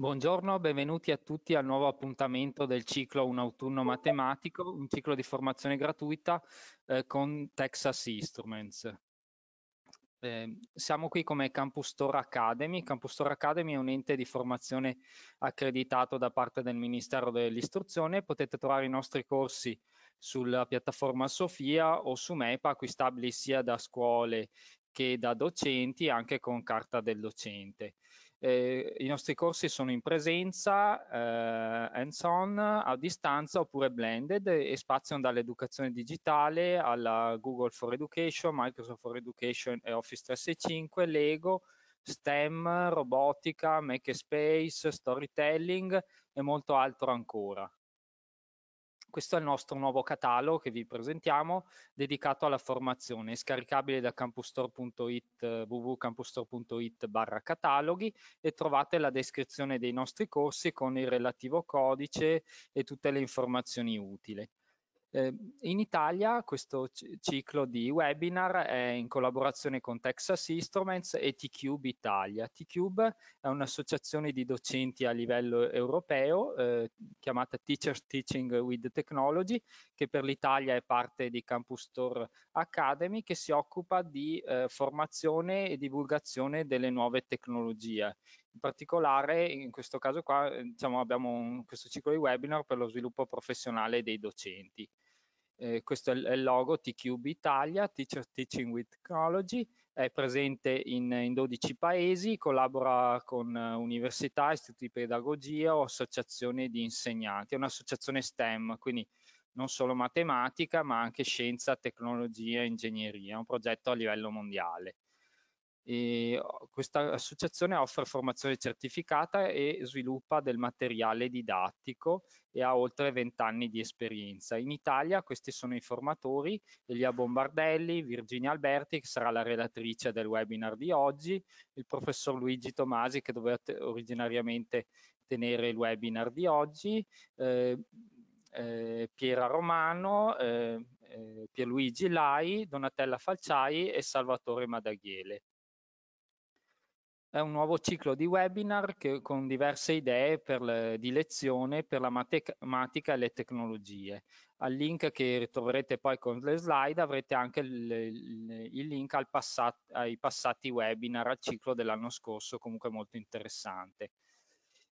Buongiorno, benvenuti a tutti al nuovo appuntamento del ciclo Un autunno matematico, un ciclo di formazione gratuita eh, con Texas Instruments. Eh, siamo qui come Campus Store Academy. Campus Store Academy è un ente di formazione accreditato da parte del Ministero dell'Istruzione. Potete trovare i nostri corsi sulla piattaforma Sofia o su MEPA, acquistabili sia da scuole che da docenti, anche con carta del docente. Eh, I nostri corsi sono in presenza, eh, hands-on, a distanza oppure blended e spaziano dall'educazione digitale alla Google for Education, Microsoft for Education e Office 365, Lego, STEM, robotica, makerspace, storytelling e molto altro ancora. Questo è il nostro nuovo catalogo che vi presentiamo dedicato alla formazione, scaricabile da campustore.it, eh, www.campustore.it barra cataloghi e trovate la descrizione dei nostri corsi con il relativo codice e tutte le informazioni utili. Eh, in Italia questo ciclo di webinar è in collaborazione con Texas Instruments e T-Cube Italia. T-Cube è un'associazione di docenti a livello europeo eh, chiamata Teachers Teaching with Technology che per l'Italia è parte di Campus Store Academy che si occupa di eh, formazione e divulgazione delle nuove tecnologie. In particolare in questo caso qua eh, diciamo, abbiamo un, questo ciclo di webinar per lo sviluppo professionale dei docenti eh, questo è il logo TQB Italia, Teacher Teaching with Technology, è presente in, in 12 paesi, collabora con eh, università, istituti di pedagogia o associazioni di insegnanti, è un'associazione STEM, quindi non solo matematica ma anche scienza, tecnologia, ingegneria, è un progetto a livello mondiale. E oh, questa associazione offre formazione certificata e sviluppa del materiale didattico e ha oltre 20 anni di esperienza. In Italia questi sono i formatori Elia Bombardelli, Virginia Alberti che sarà la relatrice del webinar di oggi, il professor Luigi Tomasi che doveva originariamente tenere il webinar di oggi, eh, eh, Piera Romano, ehm, eh, Pierluigi Lai, Donatella Falciai e Salvatore Madaghiele. È un nuovo ciclo di webinar che, con diverse idee le, di lezione per la matematica e le tecnologie. Al link che ritroverete poi con le slide avrete anche il, il, il link passat, ai passati webinar, al ciclo dell'anno scorso, comunque molto interessante.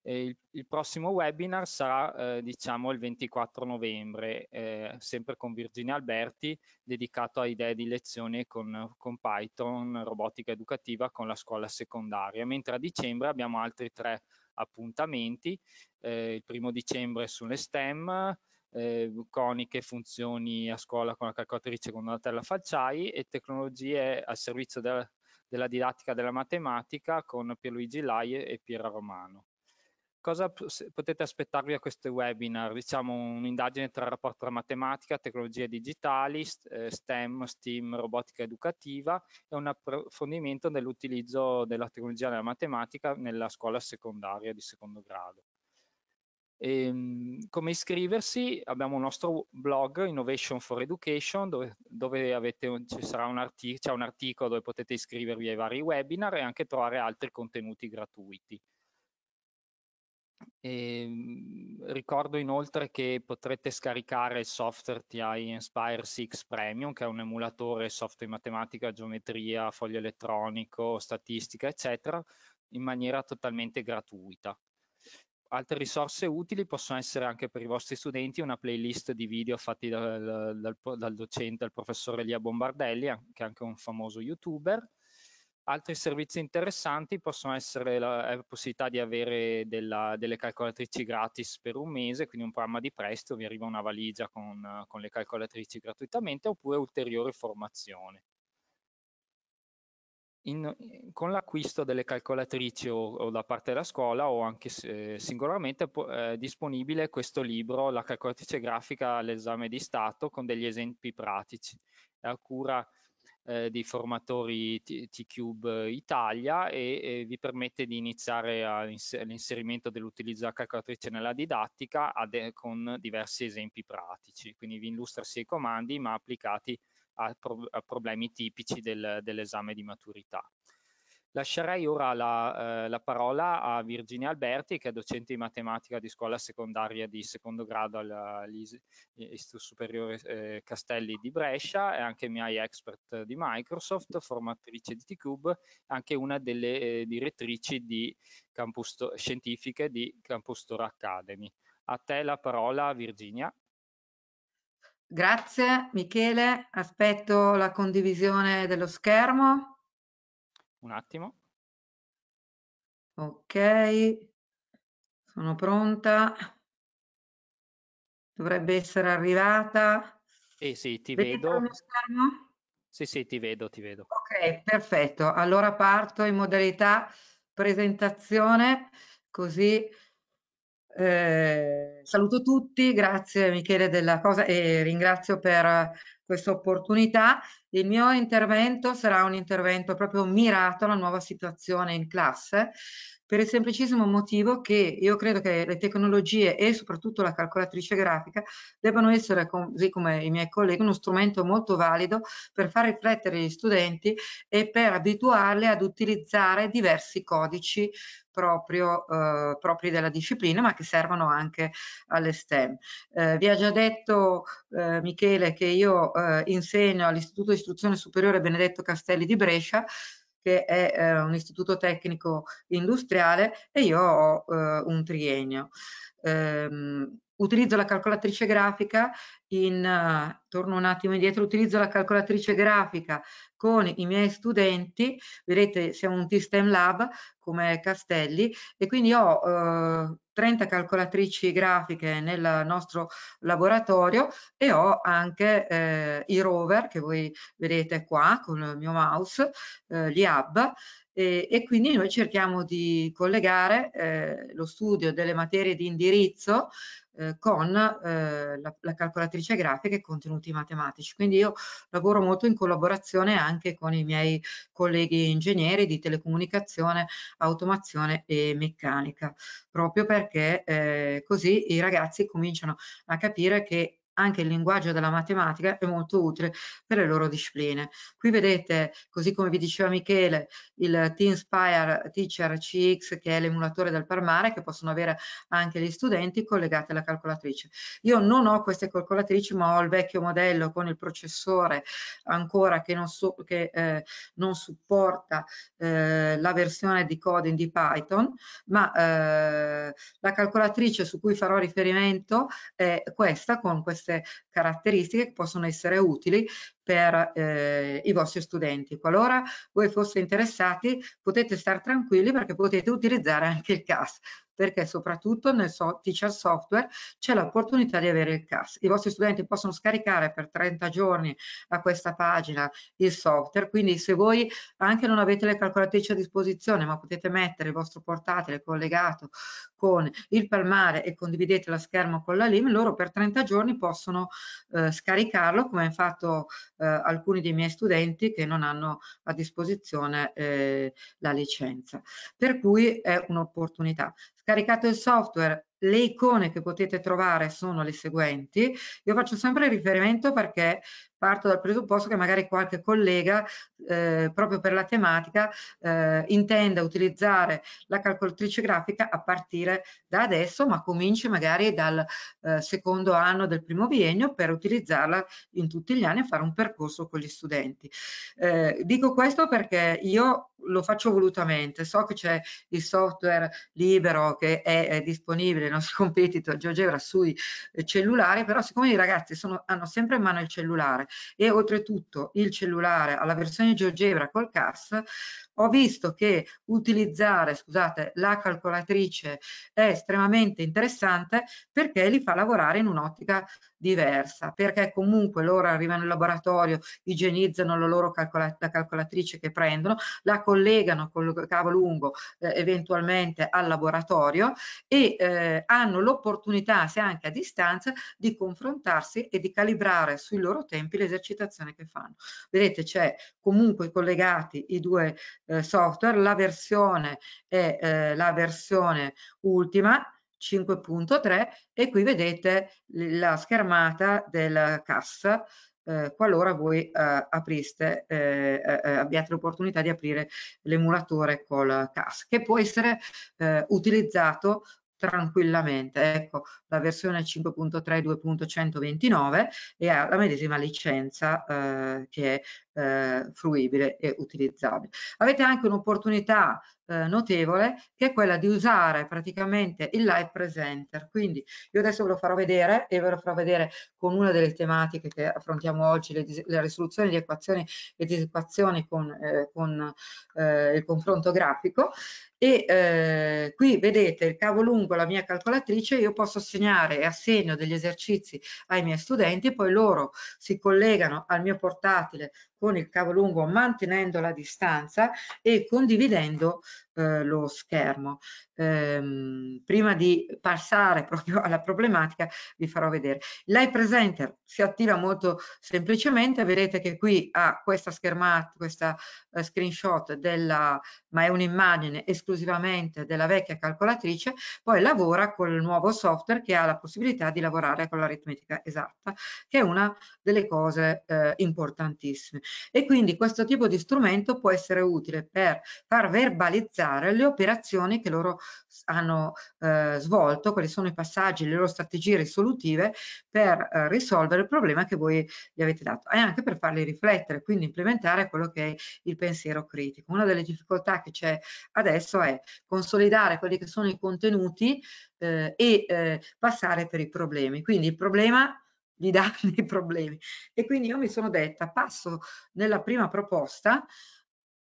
Il, il, prossimo webinar sarà eh, diciamo il 24 novembre, eh, sempre con Virginia Alberti, dedicato a idee di lezione con, con, Python, robotica educativa con la scuola secondaria, mentre a dicembre abbiamo altri tre appuntamenti, eh, il primo dicembre sulle STEM, eh, coniche funzioni a scuola con la calcolatrice con Donatella Falciai e tecnologie al servizio del, della didattica della matematica con Pierluigi Lai e Piera Romano. Cosa potete aspettarvi da questo webinar? Diciamo un'indagine tra il rapporto tra matematica, tecnologie digitali, eh, STEM, STEAM, robotica educativa e un approfondimento dell'utilizzo della tecnologia della matematica nella scuola secondaria di secondo grado. E, ehm, come iscriversi? Abbiamo un nostro blog Innovation for Education dove, dove avete, ci sarà un, artic un articolo dove potete iscrivervi ai vari webinar e anche trovare altri contenuti gratuiti. E ehm, ricordo inoltre che potrete scaricare il software TI Inspire 6 Premium, che è un emulatore software di matematica, geometria, foglio elettronico, statistica, eccetera, in maniera totalmente gratuita. Altre risorse utili possono essere anche per i vostri studenti una playlist di video fatti dal, dal, dal docente, dal professore Lia Bombardelli, che è anche un famoso youtuber, Altri servizi interessanti possono essere la, eh, la possibilità di avere della, delle calcolatrici gratis per un mese, quindi un programma di prestito, vi arriva una valigia con, con le calcolatrici gratuitamente, oppure ulteriore formazione. In, con l'acquisto delle calcolatrici o, o, da parte della scuola o anche eh, singolarmente è disponibile questo libro, la calcolatrice grafica all'esame di Stato, con degli esempi pratici. È a cura eh, di formatori T-Cube eh, Italia e, e, vi permette di iniziare l'inserimento dell'utilizzo della calcolatrice nella didattica con diversi esempi pratici. Quindi vi illustra sia i comandi ma applicati a, pro a problemi tipici del, dell'esame di maturità. Lascerei ora la, eh, la, parola a Virginia Alberti, che è docente di matematica di scuola secondaria di secondo grado all'Istituto Superiore eh, Castelli di Brescia, è anche mia expert di Microsoft, formatrice di T-Cube, anche una delle eh, direttrici di Campus, scientifiche di Campus Store Academy. A te la parola Virginia. Grazie Michele, aspetto la condivisione dello schermo. Un attimo. Ok, sono pronta. Dovrebbe essere arrivata. Eh sì, ti Vedi vedo. Sì, sì, ti vedo, ti vedo. Ok, perfetto. Allora parto in modalità presentazione, così eh, saluto tutti, grazie Michele della cosa e ringrazio per questa opportunità. Il mio intervento sarà un intervento proprio mirato alla nuova situazione in classe per il semplicissimo motivo che io credo che le tecnologie e soprattutto la calcolatrice grafica debbano essere, così come i miei colleghi, uno strumento molto valido per far riflettere gli studenti e per abituarli ad utilizzare diversi codici proprio, eh, propri della disciplina, ma che servono anche alle STEM. Eh, vi ha già detto eh, Michele che io eh, insegno all'Istituto di dell'Istruzione Superiore Benedetto Castelli di Brescia, che è eh, un istituto tecnico industriale e io ho eh, un triennio. Ehm, utilizzo la calcolatrice grafica in, uh, torno un attimo indietro, utilizzo la calcolatrice grafica con i miei studenti, vedete siamo un T-STEM Lab come Castelli e quindi ho uh, 30 calcolatrici grafiche nel nostro laboratorio e ho anche eh, i rover che voi vedete qua con il mio mouse, eh, gli hub e, e quindi noi cerchiamo di collegare eh, lo studio delle materie di indirizzo eh, con eh, la, la, calcolatrice grafica e contenuti matematici. Quindi io lavoro molto in collaborazione anche con i miei colleghi ingegneri di telecomunicazione, automazione e meccanica, proprio perché eh, così i ragazzi cominciano a capire che anche il linguaggio della matematica è molto utile per le loro discipline. Qui vedete, così come vi diceva Michele, il TeamSpire Teacher CX che è l'emulatore del Parmare che possono avere anche gli studenti collegati alla calcolatrice. Io non ho queste calcolatrici ma ho il vecchio modello con il processore ancora che non, so, che, eh, non supporta eh, la versione di coding di Python, ma eh, la calcolatrice su cui farò riferimento è questa con questa diverse caratteristiche che possono essere utili per eh, i vostri studenti. Qualora voi foste interessati potete stare tranquilli perché potete utilizzare anche il CAS perché soprattutto nel so teacher software c'è l'opportunità di avere il CAS. I vostri studenti possono scaricare per 30 giorni a questa pagina il software, quindi se voi anche non avete le calcolatrici a disposizione ma potete mettere il vostro portatile collegato con il palmare e condividete la scherma con la LIM, loro per 30 giorni possono eh, scaricarlo come hanno fatto eh, alcuni dei miei studenti che non hanno a disposizione eh, la licenza. Per cui è un'opportunità. Scaricato il software, le icone che potete trovare sono le seguenti. Io faccio sempre riferimento perché parto dal presupposto che magari qualche collega eh, proprio per la tematica eh, intenda utilizzare la calcolatrice grafica a partire da adesso ma cominci magari dal eh, secondo anno del primo biennio per utilizzarla in tutti gli anni e fare un percorso con gli studenti. Eh, dico questo perché io lo faccio volutamente, so che c'è il software libero che è, è disponibile il nostro competitor GeoGebra sui eh, cellulari, però siccome i ragazzi sono, hanno sempre in mano il cellulare e oltretutto il cellulare alla versione GeoGebra col CAS, ho visto che utilizzare scusate, la calcolatrice è estremamente interessante perché li fa lavorare in un'ottica diversa perché comunque loro arrivano in laboratorio, igienizzano la loro calcolat la calcolatrice che prendono, la collegano con il cavo lungo eh, eventualmente al laboratorio e eh, hanno l'opportunità, se anche a distanza, di confrontarsi e di calibrare sui loro tempi l'esercitazione che fanno. Vedete c'è comunque collegati i due eh, software, la versione è eh, la versione ultima 5.3 e qui vedete la schermata della cassa eh, qualora voi eh, apriste, eh, eh, eh abbiate l'opportunità di aprire l'emulatore col CAS, che può essere eh, utilizzato tranquillamente. Ecco, la versione 5.3.2.129 e ha la medesima licenza eh, che è eh, fruibile e utilizzabile. Avete anche un'opportunità eh, notevole che è quella di usare praticamente il live presenter. Quindi io adesso ve lo farò vedere e ve lo farò vedere con una delle tematiche che affrontiamo oggi, le, la risoluzione di equazioni e disequazioni con, eh, con eh, il confronto grafico e eh, qui vedete il cavo lungo la mia calcolatrice io posso segnare e assegno degli esercizi ai miei studenti poi loro si collegano al mio portatile con il cavo lungo mantenendo la distanza e condividendo eh, lo schermo ehm, prima di passare proprio alla problematica vi farò vedere. Live Presenter si attiva molto semplicemente, vedete che qui ha questa schermata, questa eh, screenshot della, ma è un'immagine esclusivamente della vecchia calcolatrice, poi lavora col nuovo software che ha la possibilità di lavorare con l'aritmetica esatta, che è una delle cose eh, importantissime. E quindi questo tipo di strumento può essere utile per far verbalizzare le operazioni che loro hanno eh, svolto, quali sono i passaggi, le loro strategie risolutive per eh, risolvere il problema che voi gli avete dato e anche per farli riflettere, quindi implementare quello che è il pensiero critico. Una delle difficoltà che c'è adesso è consolidare quelli che sono i contenuti eh, e eh, passare per i problemi. Quindi il problema gli dà dei problemi. E quindi io mi sono detta, passo nella prima proposta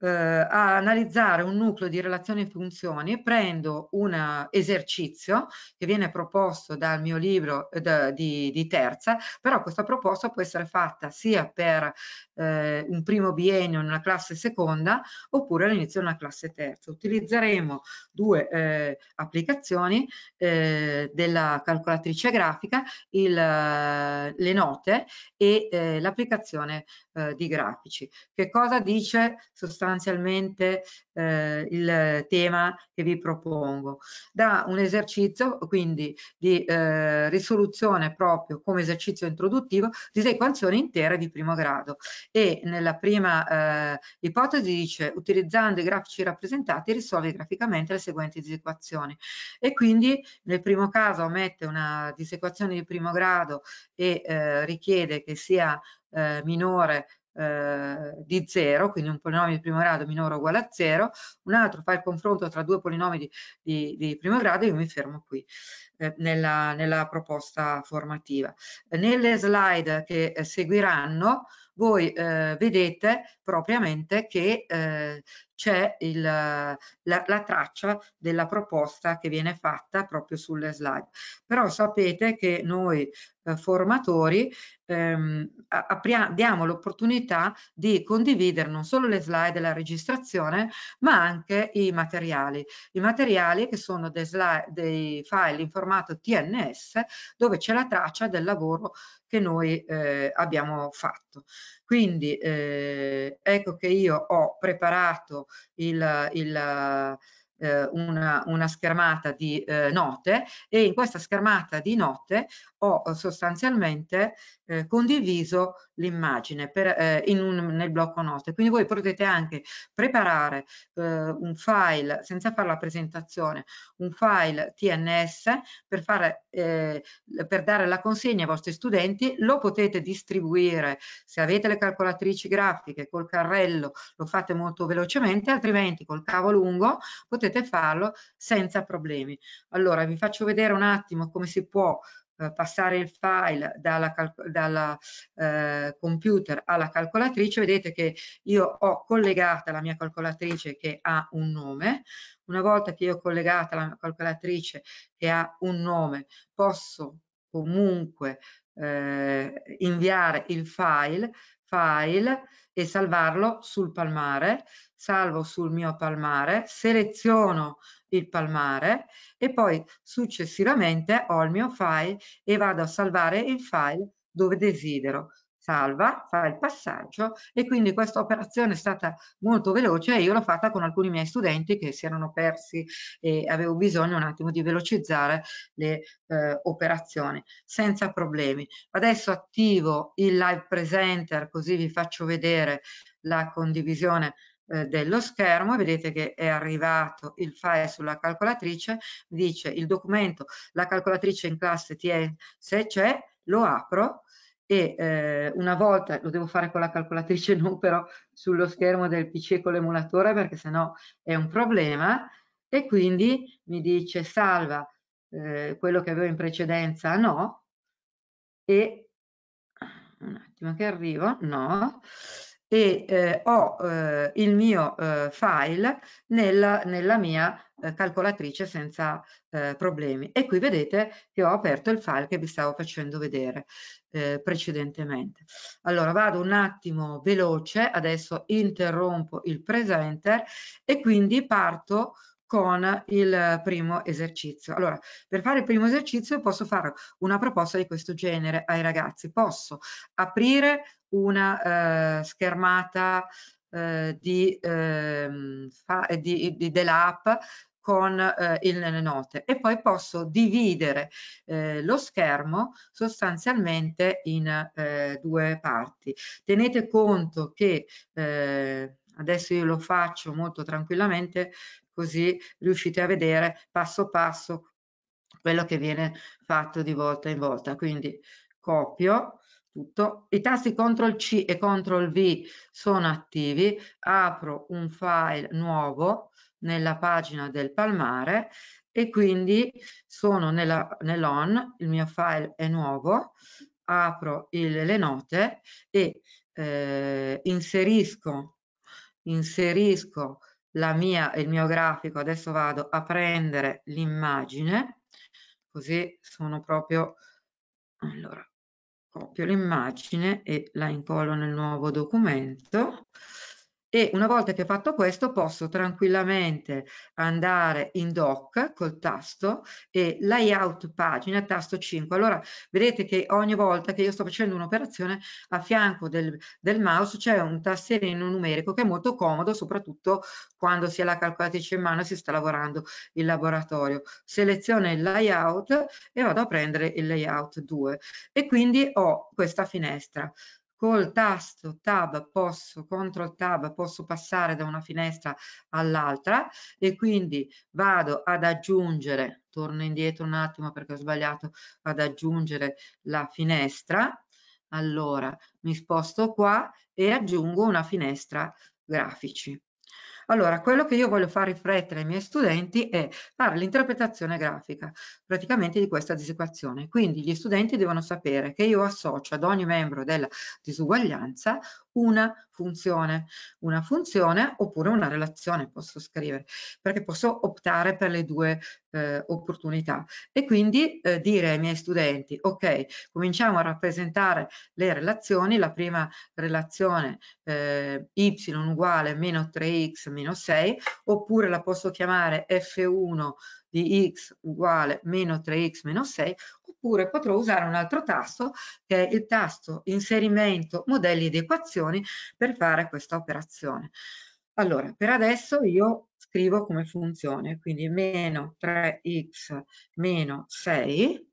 eh, a analizzare un nucleo di relazioni e funzioni, prendo un esercizio che viene proposto dal mio libro eh, di, di, terza, però questa proposta può essere fatta sia per eh, un primo biennio in una classe seconda oppure all'inizio di una classe terza. Utilizzeremo due eh, applicazioni eh, della calcolatrice grafica, il, le note e eh, l'applicazione di grafici. Che cosa dice sostanzialmente? sostanzialmente eh, il tema che vi propongo, da un esercizio quindi di eh, risoluzione proprio come esercizio introduttivo di sequenzioni intere di primo grado e nella prima eh, ipotesi dice utilizzando i grafici rappresentati risolvi graficamente le seguenti disequazioni e quindi nel primo caso mette una disequazione di primo grado e eh, richiede che sia eh, minore eh, di 0, quindi un polinomio di primo grado minore o uguale a 0, un altro fa il confronto tra due polinomi di, di, di primo grado e io mi fermo qui eh, nella, nella, proposta formativa. Nelle slide che eh, seguiranno voi eh, vedete propriamente che eh, c'è la, la, traccia della proposta che viene fatta proprio sulle slide. Però sapete che noi eh, formatori ehm, apriamo, diamo l'opportunità di condividere non solo le slide della registrazione, ma anche i materiali. I materiali che sono dei, slide, dei file in formato TNS dove c'è la traccia del lavoro che noi eh, abbiamo fatto. Quindi eh, ecco che io ho preparato il, il eh, una, una, schermata di eh, note e in questa schermata di note ho eh, sostanzialmente eh, condiviso l'immagine eh, nel blocco note. Quindi voi potete anche preparare eh, un file, senza fare la presentazione, un file TNS per, fare, eh, per dare la consegna ai vostri studenti, lo potete distribuire se avete le calcolatrici grafiche col carrello, lo fate molto velocemente, altrimenti col cavo lungo potete farlo senza problemi. Allora vi faccio vedere un attimo come si può eh, passare il file dalla, dalla eh, computer alla calcolatrice, vedete che io ho collegata la mia calcolatrice che ha un nome, una volta che io ho collegata la calcolatrice che ha un nome, posso comunque eh, inviare il file file e salvarlo sul palmare, salvo sul mio palmare, seleziono il palmare e poi successivamente ho il mio file e vado a salvare il file dove desidero salva, fa il passaggio e quindi questa operazione è stata molto veloce e io l'ho fatta con alcuni miei studenti che si erano persi e avevo bisogno un attimo di velocizzare le eh, operazioni senza problemi. Adesso attivo il live presenter così vi faccio vedere la condivisione eh, dello schermo vedete che è arrivato il file sulla calcolatrice dice il documento la calcolatrice in classe TN se c'è lo apro e eh, una volta lo devo fare con la calcolatrice non però sullo schermo del pc con l'emulatore perché sennò è un problema e quindi mi dice salva eh, quello che avevo in precedenza no e un attimo che arrivo no e eh, ho eh, il mio eh, file nella, nella mia eh, calcolatrice senza eh, problemi. E qui vedete che ho aperto il file che vi stavo facendo vedere eh, precedentemente. Allora vado un attimo veloce, adesso interrompo il presenter e quindi parto con il primo esercizio. Allora, per fare il primo esercizio posso fare una proposta di questo genere ai ragazzi. Posso aprire una eh, schermata eh, di, ehm, eh, di, di, dell'app con eh, il, le note e poi posso dividere eh, lo schermo sostanzialmente in eh, due parti. Tenete conto che eh, adesso io lo faccio molto tranquillamente così riuscite a vedere passo passo quello che viene fatto di volta in volta. Quindi copio, tutto. I tasti CTRL C e CTRL V sono attivi, apro un file nuovo nella pagina del palmare e quindi sono nell'on, nell il mio file è nuovo, apro il, le note e eh, inserisco, inserisco la mia, il mio grafico, adesso vado a prendere l'immagine, così sono proprio, allora, copio l'immagine e la incollo nel nuovo documento e una volta che ho fatto questo posso tranquillamente andare in doc col tasto e layout pagina tasto 5 allora vedete che ogni volta che io sto facendo un'operazione a fianco del, del mouse c'è un tasserino numerico che è molto comodo soprattutto quando si ha la calcolatrice in mano e si sta lavorando in laboratorio seleziono il layout e vado a prendere il layout 2 e quindi ho questa finestra col tasto tab posso, control tab, posso passare da una finestra all'altra e quindi vado ad aggiungere, torno indietro un attimo perché ho sbagliato, ad aggiungere la finestra, allora mi sposto qua e aggiungo una finestra grafici. Allora, quello che io voglio far riflettere ai miei studenti è fare l'interpretazione grafica, praticamente di questa disequazione. Quindi gli studenti devono sapere che io associo ad ogni membro della disuguaglianza una funzione, una funzione oppure una relazione posso scrivere, perché posso optare per le due eh, opportunità e quindi eh, dire ai miei studenti, ok, cominciamo a rappresentare le relazioni, la prima relazione eh, y uguale meno 3x meno 6, oppure la posso chiamare f1 di x uguale meno 3x meno 6 oppure potrò usare un altro tasto che è il tasto inserimento modelli di equazioni per fare questa operazione. Allora, per adesso io scrivo come funzione, quindi meno 3x meno 6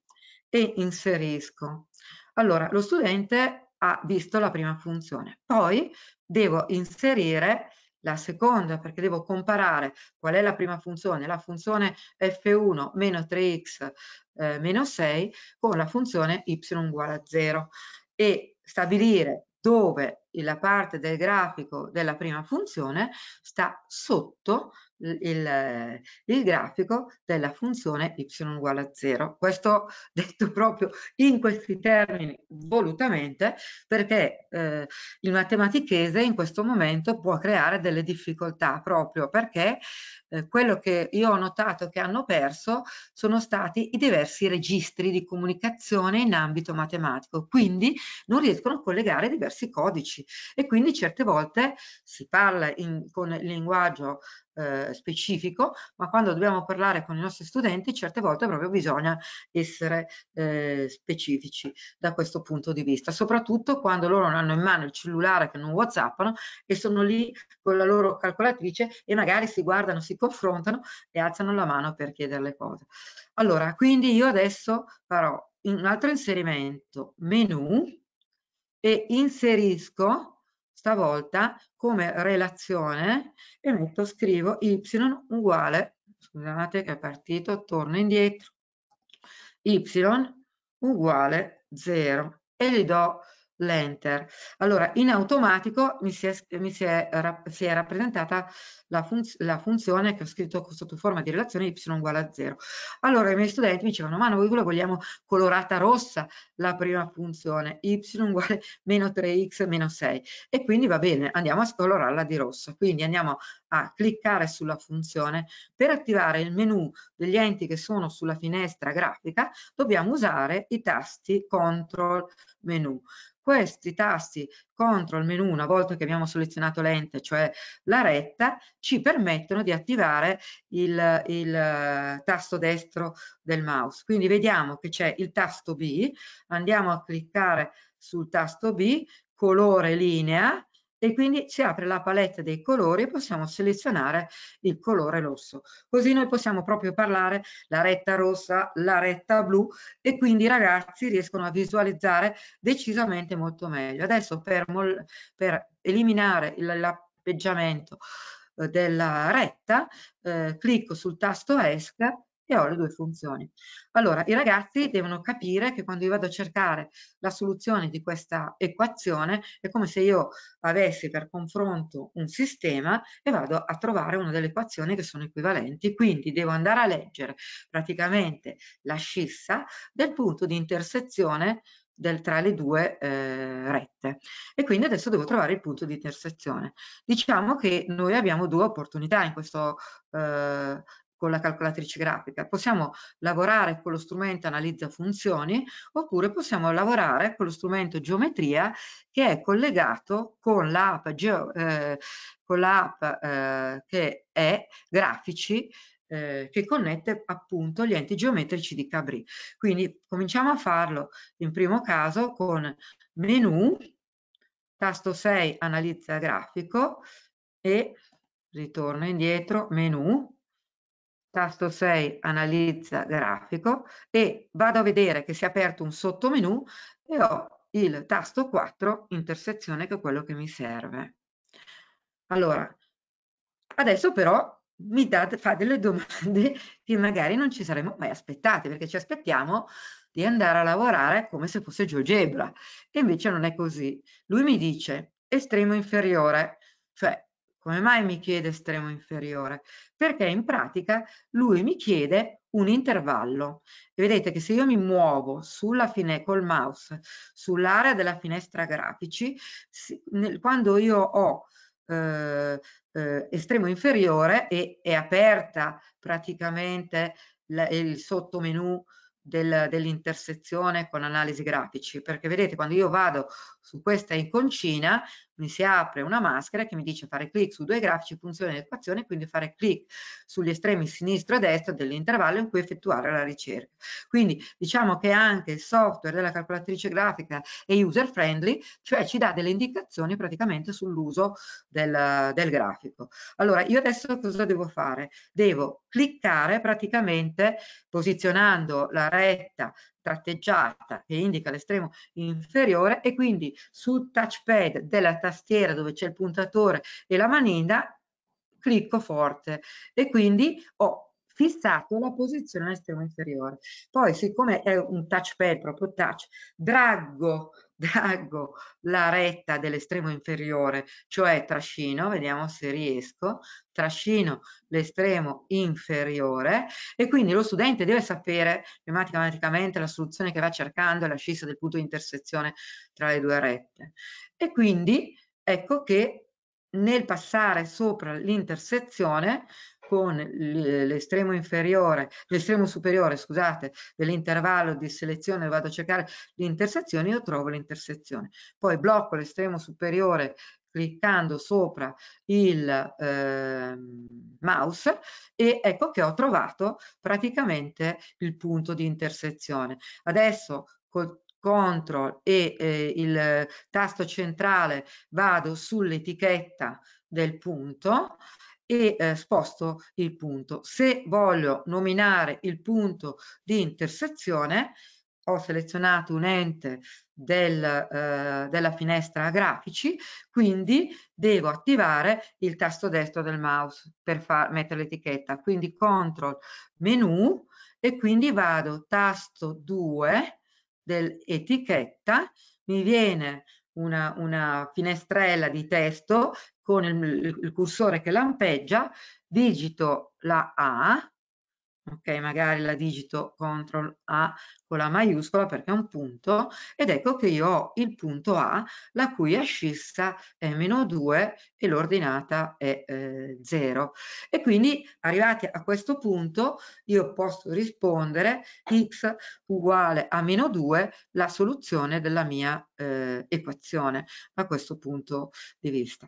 e inserisco. Allora, lo studente ha visto la prima funzione, poi devo inserire la seconda perché devo comparare qual è la prima funzione, la funzione f1 meno 3x eh, meno 6 con la funzione y uguale a 0 e stabilire dove la parte del grafico della prima funzione sta sotto il, il, grafico della funzione y uguale a 0. Questo detto proprio in questi termini volutamente perché eh, il matematichese in questo momento può creare delle difficoltà proprio perché eh, quello che io ho notato che hanno perso sono stati i diversi registri di comunicazione in ambito matematico, quindi non riescono a collegare diversi codici e quindi certe volte si parla in, con il linguaggio eh, specifico, ma quando dobbiamo parlare con i nostri studenti certe volte proprio bisogna essere eh, specifici da questo punto di vista, soprattutto quando loro non hanno in mano il cellulare che non whatsappano e sono lì con la loro calcolatrice e magari si guardano, si confrontano e alzano la mano per chiedere le cose. Allora, quindi io adesso farò un altro inserimento, menu, e inserisco stavolta come relazione e metto, scrivo y uguale, scusate che è partito, torno indietro, y uguale 0 e gli do l'enter. Allora, in automatico mi si è, mi si è, si è rappresentata la, funz la, funzione che ho scritto sotto forma di relazione y uguale a 0. Allora, i miei studenti mi dicevano, ma noi la vogliamo colorata rossa la prima funzione, y uguale meno 3x meno 6. E quindi va bene, andiamo a scolorarla di rossa. Quindi andiamo a cliccare sulla funzione. Per attivare il menu degli enti che sono sulla finestra grafica, dobbiamo usare i tasti control menu questi tasti control menu una volta che abbiamo selezionato l'ente cioè la retta ci permettono di attivare il, il tasto destro del mouse quindi vediamo che c'è il tasto B andiamo a cliccare sul tasto B colore linea e quindi si apre la palette dei colori e possiamo selezionare il colore rosso. Così noi possiamo proprio parlare la retta rossa, la retta blu e quindi i ragazzi riescono a visualizzare decisamente molto meglio. Adesso per, per eliminare l'appeggiamento eh, della retta eh, clicco sul tasto ESC e ho le due funzioni. Allora, i ragazzi devono capire che quando io vado a cercare la soluzione di questa equazione è come se io avessi per confronto un sistema e vado a trovare una delle equazioni che sono equivalenti, quindi devo andare a leggere praticamente la scissa del punto di intersezione del, tra le due eh, rette e quindi adesso devo trovare il punto di intersezione. Diciamo che noi abbiamo due opportunità in questo eh, con la calcolatrice grafica. Possiamo lavorare con lo strumento analizza funzioni oppure possiamo lavorare con lo strumento geometria che è collegato con l'app eh, eh, che è grafici eh, che connette appunto gli enti geometrici di Cabri. Quindi cominciamo a farlo in primo caso con menu, tasto 6 analizza grafico e ritorno indietro, menu, tasto 6 analizza grafico e vado a vedere che si è aperto un sottomenu e ho il tasto 4 intersezione che è quello che mi serve. Allora, adesso però mi da, fa delle domande che magari non ci saremmo mai aspettate perché ci aspettiamo di andare a lavorare come se fosse GeoGebra e invece non è così. Lui mi dice estremo inferiore, cioè come mai mi chiede estremo inferiore? Perché in pratica lui mi chiede un intervallo. E vedete che se io mi muovo sulla fine, col mouse sull'area della finestra grafici, nel, quando io ho eh, eh, estremo inferiore e è aperta praticamente la, il sottomenu del, dell'intersezione con analisi grafici perché vedete quando io vado su questa iconcina mi si apre una maschera che mi dice fare clic su due grafici funzione dell'equazione, quindi fare clic sugli estremi sinistro e destro dell'intervallo in cui effettuare la ricerca. Quindi diciamo che anche il software della calcolatrice grafica è user friendly, cioè ci dà delle indicazioni praticamente sull'uso del, del grafico. Allora io adesso cosa devo fare? Devo cliccare praticamente posizionando la retta tratteggiata che indica l'estremo inferiore e quindi sul touchpad della tastiera dove c'è il puntatore e la manina clicco forte e quindi ho fissato la posizione all'estremo inferiore. Poi, siccome è un touchpad, proprio touch, draggo draggo la retta dell'estremo inferiore, cioè trascino, vediamo se riesco, trascino l'estremo inferiore e quindi lo studente deve sapere matematicamente la soluzione che va cercando e la scissa del punto di intersezione tra le due rette. E quindi ecco che nel passare sopra l'intersezione con l'estremo inferiore, l'estremo superiore, scusate, dell'intervallo di selezione, vado a cercare l'intersezione, io trovo l'intersezione. Poi blocco l'estremo superiore cliccando sopra il eh, mouse e ecco che ho trovato praticamente il punto di intersezione. Adesso col CTRL e eh, il tasto centrale vado sull'etichetta del punto e eh, sposto il punto. Se voglio nominare il punto di intersezione, ho selezionato un ente del, eh, della finestra grafici, quindi devo attivare il tasto destro del mouse per far, mettere l'etichetta. Quindi CTRL menu e quindi vado tasto 2 dell'etichetta, mi viene una, una, finestrella di testo con il, il cursore che lampeggia, digito la A, ok magari la digito CTRL A con la maiuscola perché è un punto ed ecco che io ho il punto A la cui ascissa è meno 2 e l'ordinata è eh, 0 e quindi arrivati a questo punto io posso rispondere x uguale a meno 2 la soluzione della mia eh, equazione da questo punto di vista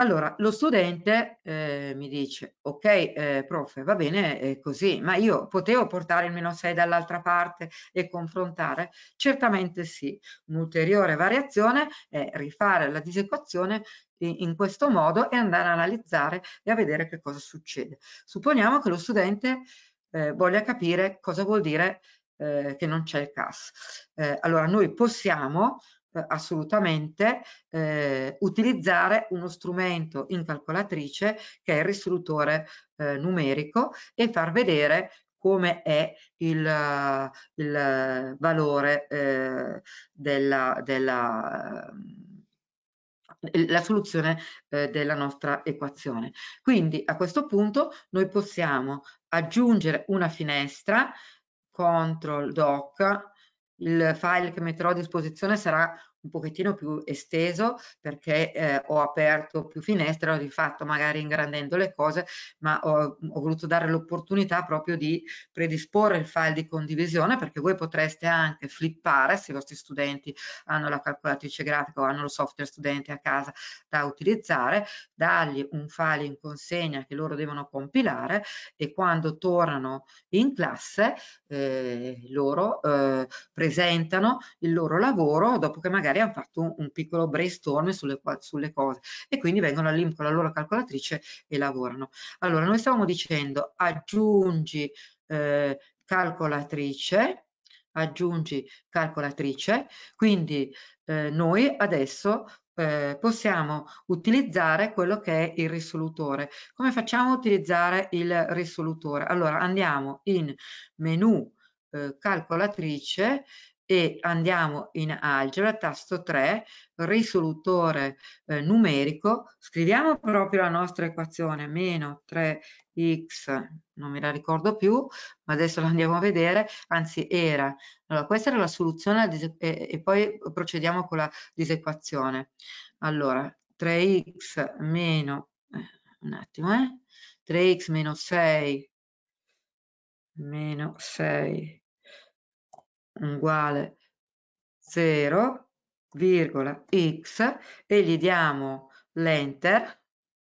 allora, lo studente eh, mi dice, ok, eh, prof, va bene eh, così, ma io potevo portare il meno 6 dall'altra parte e confrontare? Certamente sì, un'ulteriore variazione è rifare la disequazione in questo modo e andare a analizzare e a vedere che cosa succede. Supponiamo che lo studente eh, voglia capire cosa vuol dire eh, che non c'è il CAS. Eh, allora, noi possiamo eh, assolutamente eh, utilizzare uno strumento in calcolatrice che è il risolutore eh, numerico e far vedere come è il, eh, il valore eh, della, della ehm, la soluzione eh, della nostra equazione. Quindi a questo punto noi possiamo aggiungere una finestra, CTRL DOC, il file che metterò a disposizione sarà un pochettino più esteso perché eh, ho aperto più finestre, ho rifatto magari ingrandendo le cose, ma ho, ho voluto dare l'opportunità proprio di predisporre il file di condivisione perché voi potreste anche flippare se i vostri studenti hanno la calcolatrice grafica o hanno lo software studente a casa da utilizzare, dargli un file in consegna che loro devono compilare e quando tornano in classe eh, loro eh, presentano il loro lavoro dopo che magari magari hanno fatto un piccolo brainstorm sulle, sulle cose e quindi vengono all'IM con la loro calcolatrice e lavorano. Allora, noi stavamo dicendo aggiungi eh, calcolatrice, aggiungi calcolatrice, quindi eh, noi adesso eh, possiamo utilizzare quello che è il risolutore. Come facciamo a utilizzare il risolutore? Allora andiamo in menu eh, calcolatrice e andiamo in algebra, tasto 3, risolutore eh, numerico, scriviamo proprio la nostra equazione, meno 3x, non me la ricordo più, ma adesso la andiamo a vedere, anzi era, allora questa era la soluzione e, e poi procediamo con la disequazione. Allora, 3x meno, eh, un attimo, eh, 3x meno 6, meno 6 uguale 0, x e gli diamo l'enter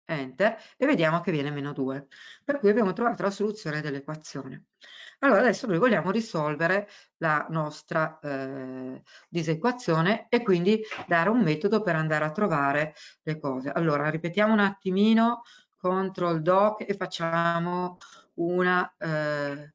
enter e vediamo che viene meno 2 per cui abbiamo trovato la soluzione dell'equazione allora adesso noi vogliamo risolvere la nostra eh, disequazione e quindi dare un metodo per andare a trovare le cose allora ripetiamo un attimino control doc e facciamo una eh,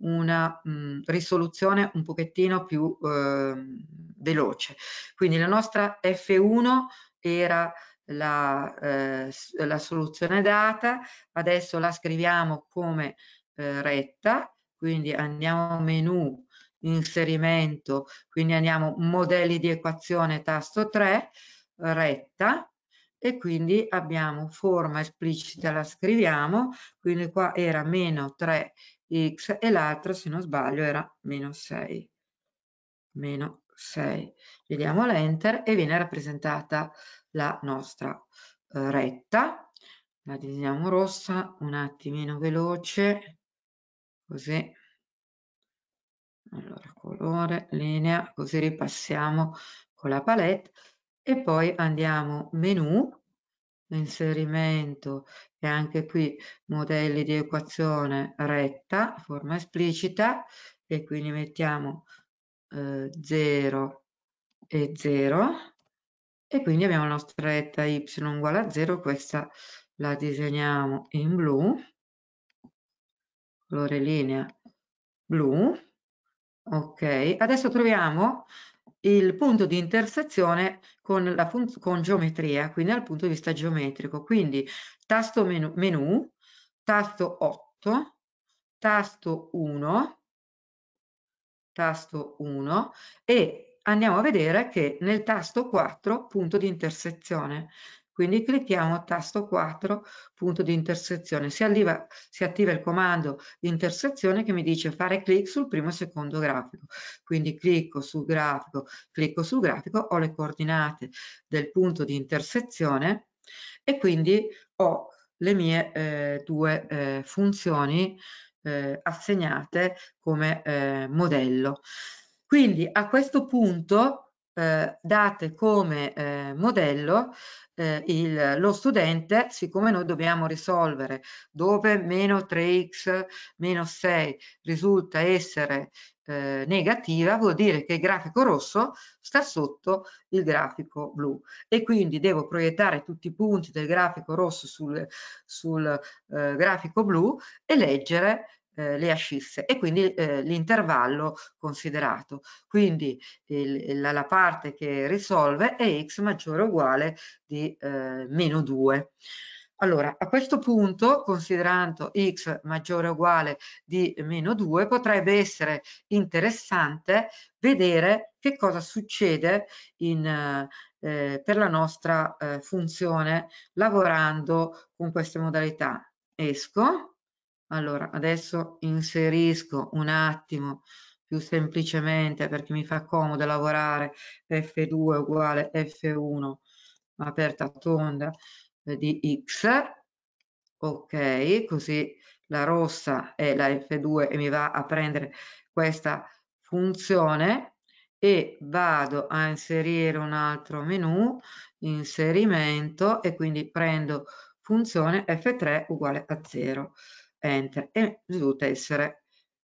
una mh, mm, risoluzione un pochettino più eh, veloce. Quindi la nostra F1 era la, eh, la soluzione data, adesso la scriviamo come eh, retta, quindi andiamo a menu inserimento, quindi andiamo modelli di equazione tasto 3, retta, e quindi abbiamo forma esplicita, la scriviamo, quindi qua era meno 3 x e l'altra, se non sbaglio, era meno 6. Meno 6. vediamo l'enter e viene rappresentata la nostra eh, retta. La disegniamo rossa, un attimino veloce, così. Allora, colore, linea, così ripassiamo con la palette e poi andiamo menu inserimento e anche qui modelli di equazione retta, forma esplicita e quindi mettiamo eh, 0 e 0 e quindi abbiamo la nostra retta y uguale a 0, questa la disegniamo in blu, colore linea blu, ok, adesso troviamo il punto di intersezione con, la con geometria, quindi dal punto di vista geometrico. Quindi tasto menu, menu tasto 8, tasto 1, tasto 1 e andiamo a vedere che nel tasto 4 punto di intersezione. Quindi clicchiamo tasto 4, punto di intersezione. Si, arriva, si attiva il comando di intersezione che mi dice fare clic sul primo e secondo grafico. Quindi clicco sul grafico, clicco sul grafico, ho le coordinate del punto di intersezione e quindi ho le mie eh, due eh, funzioni eh, assegnate come eh, modello. Quindi a questo punto eh, date come eh, modello eh, il, lo studente, siccome noi dobbiamo risolvere dove meno 3x meno 6 risulta essere eh, negativa, vuol dire che il grafico rosso sta sotto il grafico blu e quindi devo proiettare tutti i punti del grafico rosso sul, sul eh, grafico blu e leggere eh, le ascisse e quindi eh, l'intervallo considerato. Quindi il, la, la, parte che risolve è x maggiore o uguale di eh, meno 2. Allora, a questo punto, considerando x maggiore o uguale di meno 2, potrebbe essere interessante vedere che cosa succede in, eh, per la nostra eh, funzione lavorando con queste modalità. Esco, allora, adesso inserisco un attimo più semplicemente perché mi fa comodo lavorare F2 uguale F1 aperta tonda eh, di X. Ok, così la rossa è la F2 e mi va a prendere questa funzione e vado a inserire un altro menu, inserimento e quindi prendo funzione F3 uguale a 0 enter e risulta essere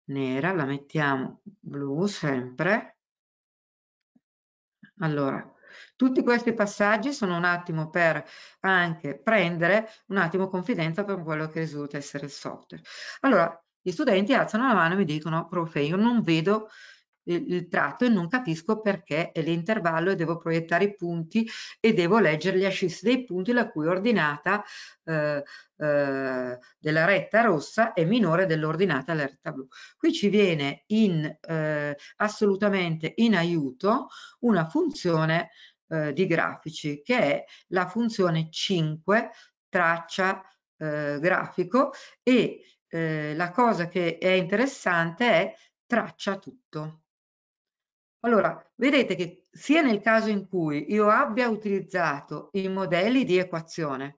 nera la mettiamo blu sempre allora tutti questi passaggi sono un attimo per anche prendere un attimo confidenza per quello che risulta essere il software allora gli studenti alzano la mano e mi dicono profe io non vedo il, il tratto e non capisco perché è l'intervallo e devo proiettare i punti e devo leggere gli ascissi dei punti la cui ordinata eh, eh, della retta rossa è minore dell'ordinata della retta blu. Qui ci viene in, eh, assolutamente in aiuto una funzione eh, di grafici che è la funzione 5 traccia eh, grafico e eh, la cosa che è interessante è traccia tutto. Allora, vedete che sia nel caso in cui io abbia utilizzato i modelli di equazione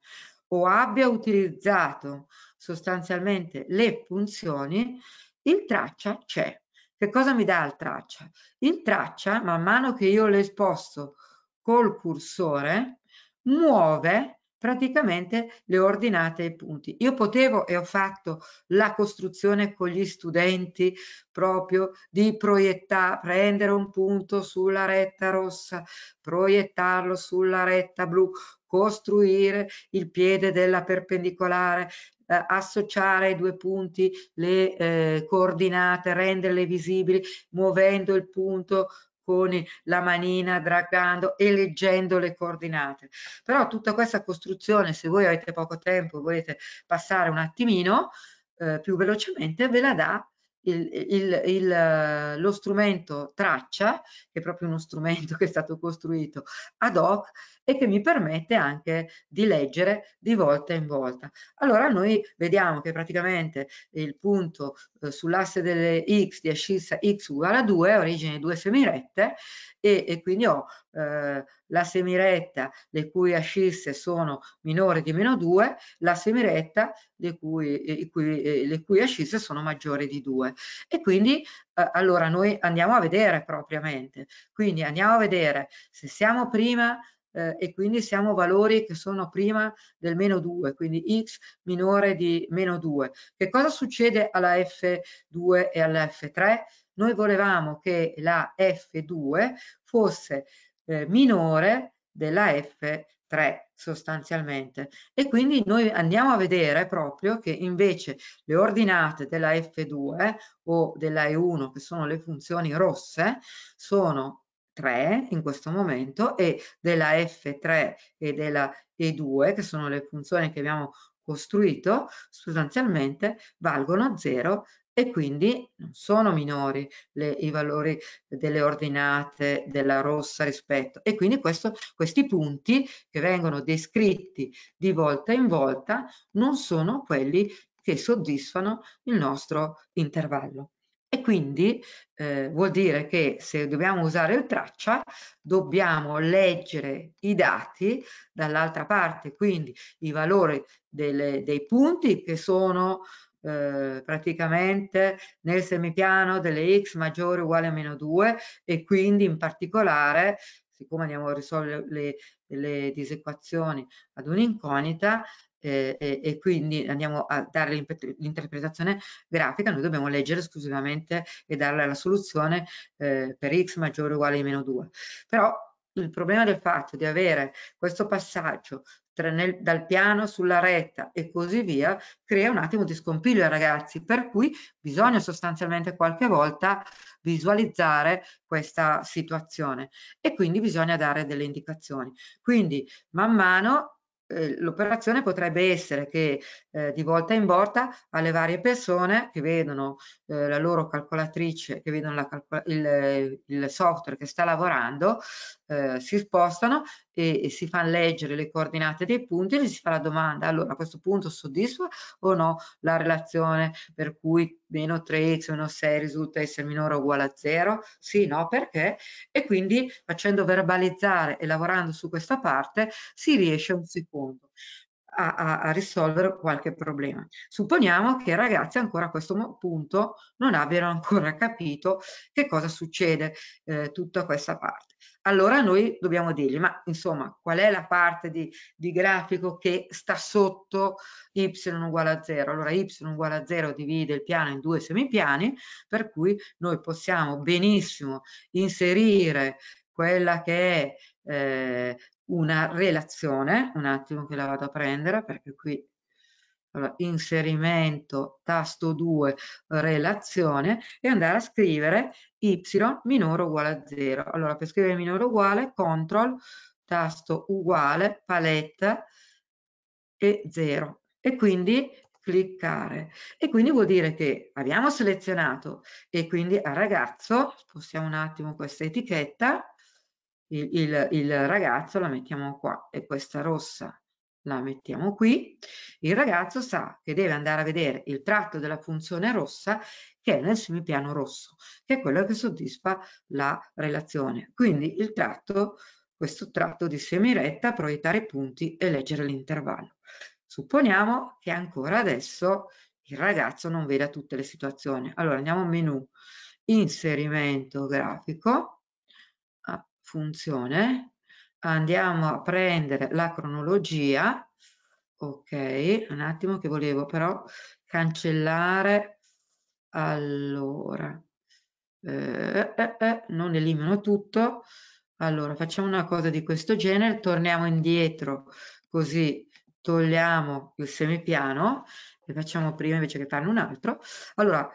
o abbia utilizzato sostanzialmente le funzioni, il traccia c'è. Che cosa mi dà il traccia? Il traccia, man mano che io lo esposto col cursore, muove praticamente le ordinate e i punti. Io potevo e ho fatto la costruzione con gli studenti proprio di proiettare, prendere un punto sulla retta rossa, proiettarlo sulla retta blu, costruire il piede della perpendicolare, eh, associare ai due punti le eh, coordinate, renderle visibili, muovendo il punto con la manina, draggando e leggendo le coordinate. Però tutta questa costruzione, se voi avete poco tempo e volete passare un attimino eh, più velocemente, ve la dà il, il, il, lo strumento traccia, che è proprio uno strumento che è stato costruito ad hoc e che mi permette anche di leggere di volta in volta. Allora noi vediamo che praticamente il punto eh, sull'asse delle x di ascissa x uguale a 2, origine 2 semirette, e, e quindi ho eh, la semiretta le cui ascisse sono minore di meno 2, la semiretta le cui, eh, cui, eh, le cui ascisse sono maggiori di 2. E quindi eh, allora noi andiamo a vedere propriamente, quindi andiamo a vedere se siamo prima eh, e quindi siamo valori che sono prima del meno 2, quindi x minore di meno 2. Che cosa succede alla f2 e alla f3? Noi volevamo che la f2 fosse eh, minore della F3 sostanzialmente e quindi noi andiamo a vedere proprio che invece le ordinate della F2 o della E1 che sono le funzioni rosse sono 3 in questo momento e della F3 e della E2 che sono le funzioni che abbiamo costruito sostanzialmente valgono 0 e quindi non sono minori le, i valori delle ordinate della rossa rispetto e quindi questo, questi punti che vengono descritti di volta in volta non sono quelli che soddisfano il nostro intervallo. E quindi eh, vuol dire che se dobbiamo usare il traccia dobbiamo leggere i dati dall'altra parte, quindi i valori delle, dei punti che sono eh, praticamente nel semipiano delle x maggiore o uguale a meno 2 e quindi in particolare siccome andiamo a risolvere le, le disequazioni ad un'incognita eh, e, e, quindi andiamo a dare l'interpretazione grafica, noi dobbiamo leggere esclusivamente e darle la soluzione eh, per x maggiore o uguale a meno 2. Però il problema del fatto di avere questo passaggio nel, dal piano sulla retta e così via, crea un attimo di scompiglio ai ragazzi, per cui bisogna sostanzialmente qualche volta visualizzare questa situazione e quindi bisogna dare delle indicazioni. Quindi man mano eh, l'operazione potrebbe essere che eh, di volta in volta alle varie persone che vedono eh, la loro calcolatrice, che vedono calcol il, il, software che sta lavorando, eh, si spostano e, e, si fanno leggere le coordinate dei punti e gli si fa la domanda, allora a questo punto soddisfa o no la relazione per cui meno 3 x meno 6 risulta essere minore o uguale a 0? Sì, no, perché? E quindi facendo verbalizzare e lavorando su questa parte si riesce a un secondo conto. A, a, a, risolvere qualche problema. Supponiamo che i ragazzi ancora a questo punto non abbiano ancora capito che cosa succede eh, tutta questa parte. Allora noi dobbiamo dirgli, ma insomma, qual è la parte di, di grafico che sta sotto y uguale a 0? Allora y uguale a 0 divide il piano in due semipiani, per cui noi possiamo benissimo inserire quella che è eh, una relazione, un attimo che la vado a prendere perché qui allora, inserimento, tasto 2, relazione e andare a scrivere y minore uguale a 0. Allora per scrivere minore uguale, control, tasto uguale, paletta e 0 e quindi cliccare e quindi vuol dire che abbiamo selezionato e quindi al ah, ragazzo spostiamo un attimo questa etichetta il, il, il ragazzo la mettiamo qua e questa rossa la mettiamo qui, il ragazzo sa che deve andare a vedere il tratto della funzione rossa che è nel semipiano rosso, che è quello che soddisfa la relazione. Quindi il tratto, questo tratto di semiretta, proiettare i punti e leggere l'intervallo. Supponiamo che ancora adesso il ragazzo non veda tutte le situazioni. Allora andiamo a menu, inserimento grafico, funzione, andiamo a prendere la cronologia, ok, un attimo che volevo però cancellare, allora, eh, eh, eh, non elimino tutto, allora facciamo una cosa di questo genere, torniamo indietro così togliamo il semipiano e facciamo prima invece che farne un altro, allora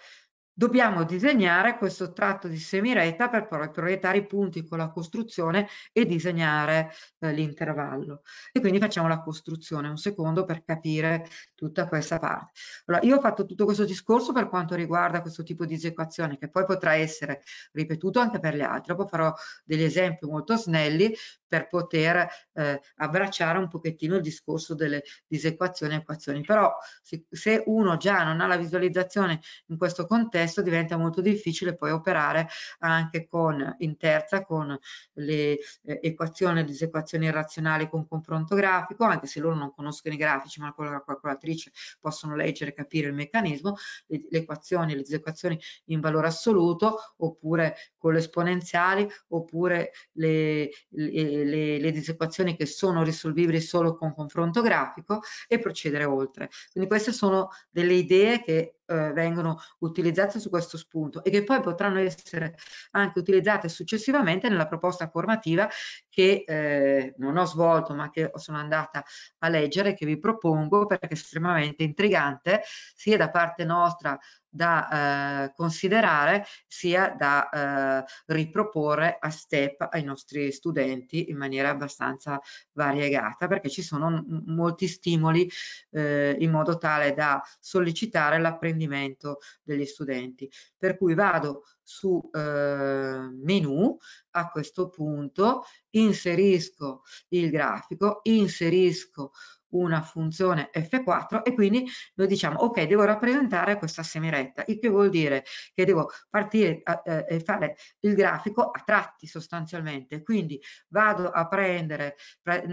dobbiamo disegnare questo tratto di semiretta per poi proiettare i punti con la costruzione e disegnare eh, l'intervallo. E quindi facciamo la costruzione, un secondo per capire tutta questa parte. Allora, io ho fatto tutto questo discorso per quanto riguarda questo tipo di esecuzione, che poi potrà essere ripetuto anche per gli altri. Dopo farò degli esempi molto snelli per poter eh, abbracciare un pochettino il discorso delle disequazioni e equazioni. Però se, se uno già non ha la visualizzazione in questo contesto diventa molto difficile poi operare anche con, in terza con le eh, equazioni e disequazioni razionali con confronto grafico, anche se loro non conoscono i grafici ma con la calcolatrice possono leggere e capire il meccanismo, le, le equazioni e le disequazioni in valore assoluto oppure con le esponenziali oppure le, le le, le disoccupazioni che sono risolvibili solo con confronto grafico e procedere oltre. Quindi queste sono delle idee che eh, vengono utilizzate su questo spunto e che poi potranno essere anche utilizzate successivamente nella proposta formativa che eh, non ho svolto ma che sono andata a leggere che vi propongo perché è estremamente intrigante sia da parte nostra da eh, considerare sia da eh, riproporre a step ai nostri studenti in maniera abbastanza variegata perché ci sono molti stimoli eh, in modo tale da sollecitare l'apprendimento rendimento degli studenti. Per cui vado su eh, menu, a questo punto inserisco il grafico, inserisco una funzione f4 e quindi noi diciamo ok devo rappresentare questa semiretta il che vuol dire che devo partire eh, e eh, fare il grafico a tratti sostanzialmente quindi vado a prendere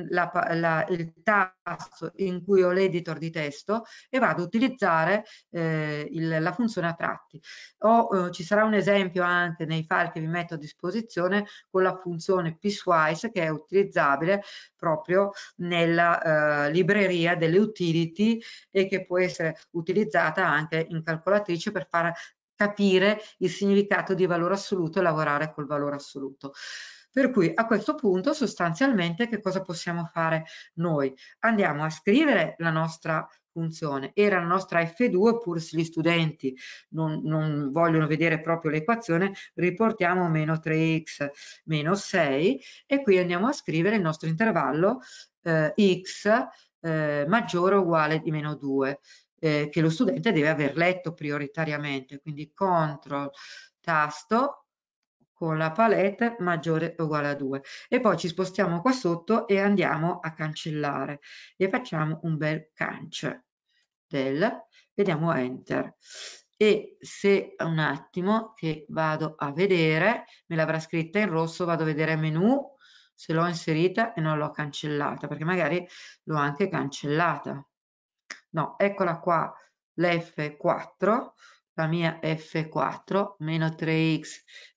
la, la, il tasto in cui ho l'editor di testo e vado a utilizzare eh, il, la funzione a tratti o eh, ci sarà un esempio anche nei file che vi metto a disposizione con la funzione piecewise che è utilizzabile proprio nella libreria eh, libreria delle utility e che può essere utilizzata anche in calcolatrice per far capire il significato di valore assoluto e lavorare col valore assoluto. Per cui a questo punto sostanzialmente che cosa possiamo fare noi? Andiamo a scrivere la nostra funzione, era la nostra F2 oppure se gli studenti non, non vogliono vedere proprio l'equazione riportiamo meno 3x meno 6 e qui andiamo a scrivere il nostro intervallo eh, x eh, maggiore o uguale di meno 2 eh, che lo studente deve aver letto prioritariamente quindi CTRL tasto con la palette maggiore o uguale a 2 e poi ci spostiamo qua sotto e andiamo a cancellare e facciamo un bel cance del vediamo enter e se un attimo che vado a vedere me l'avrà scritta in rosso vado a vedere menu se l'ho inserita e non l'ho cancellata, perché magari l'ho anche cancellata. No, eccola qua, l'F4, la mia F4, meno 3x,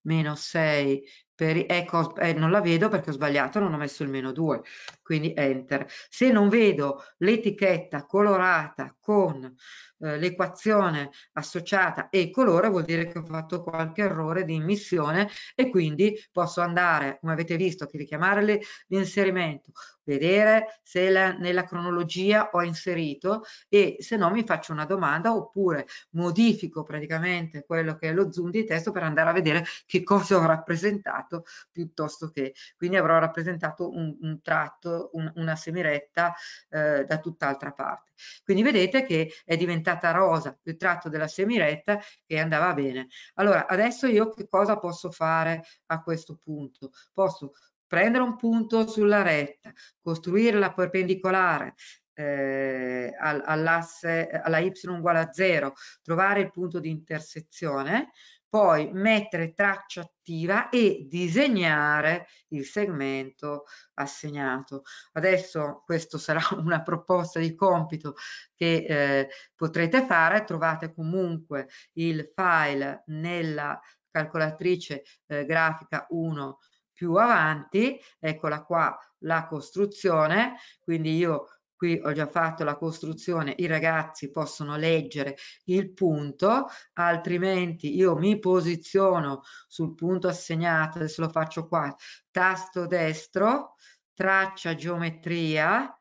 meno 6 per, ecco, eh, non la vedo perché ho sbagliato, non ho messo il meno 2, quindi enter. Se non vedo l'etichetta colorata con eh, l'equazione associata e il colore, vuol dire che ho fatto qualche errore di immissione e quindi posso andare, come avete visto, a richiamare l'inserimento, vedere se la, nella cronologia ho inserito e se no mi faccio una domanda oppure modifico praticamente quello che è lo zoom di testo per andare a vedere che cosa ho rappresentato piuttosto che quindi avrò rappresentato un, un tratto, un, una semiretta eh, da tutt'altra parte. Quindi vedete che è diventata rosa il tratto della semiretta e andava bene. Allora adesso io che cosa posso fare a questo punto? Posso prendere un punto sulla retta, costruire la perpendicolare eh, all'asse, alla y uguale a 0, trovare il punto di intersezione, poi mettere traccia attiva e disegnare il segmento assegnato. Adesso questa sarà una proposta di compito che eh, potrete fare, trovate comunque il file nella calcolatrice eh, grafica 1 più avanti, eccola qua la costruzione, quindi io qui ho già fatto la costruzione, i ragazzi possono leggere il punto, altrimenti io mi posiziono sul punto assegnato, adesso lo faccio qua, tasto destro, traccia geometria,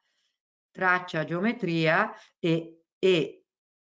traccia geometria e, e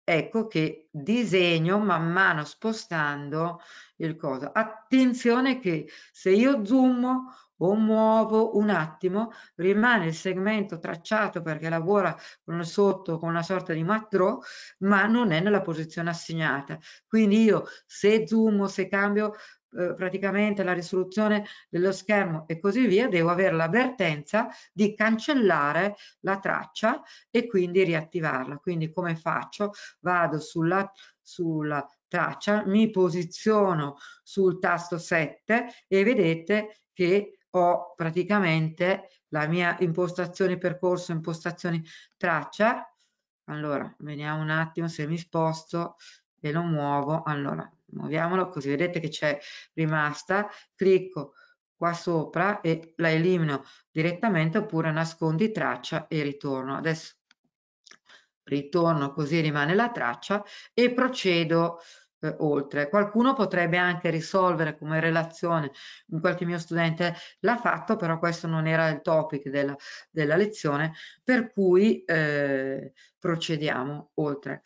ecco che disegno man mano spostando il coso. Attenzione che se io zoom o muovo un attimo, rimane il segmento tracciato perché lavora con sotto con una sorta di matrò, ma non è nella posizione assegnata. Quindi io se zoom, se cambio eh, praticamente la risoluzione dello schermo e così via, devo avere l'avvertenza di cancellare la traccia e quindi riattivarla. Quindi come faccio? Vado sulla, sulla traccia, mi posiziono sul tasto 7 e vedete che ho praticamente la mia impostazione percorso, impostazioni traccia. Allora, vediamo un attimo se mi sposto e lo muovo. Allora, muoviamolo così vedete che c'è rimasta, clicco qua sopra e la elimino direttamente oppure nascondi traccia e ritorno. Adesso ritorno così rimane la traccia e procedo eh, oltre. Qualcuno potrebbe anche risolvere come relazione, qualche mio studente l'ha fatto, però questo non era il topic della, della lezione, per cui eh, procediamo oltre.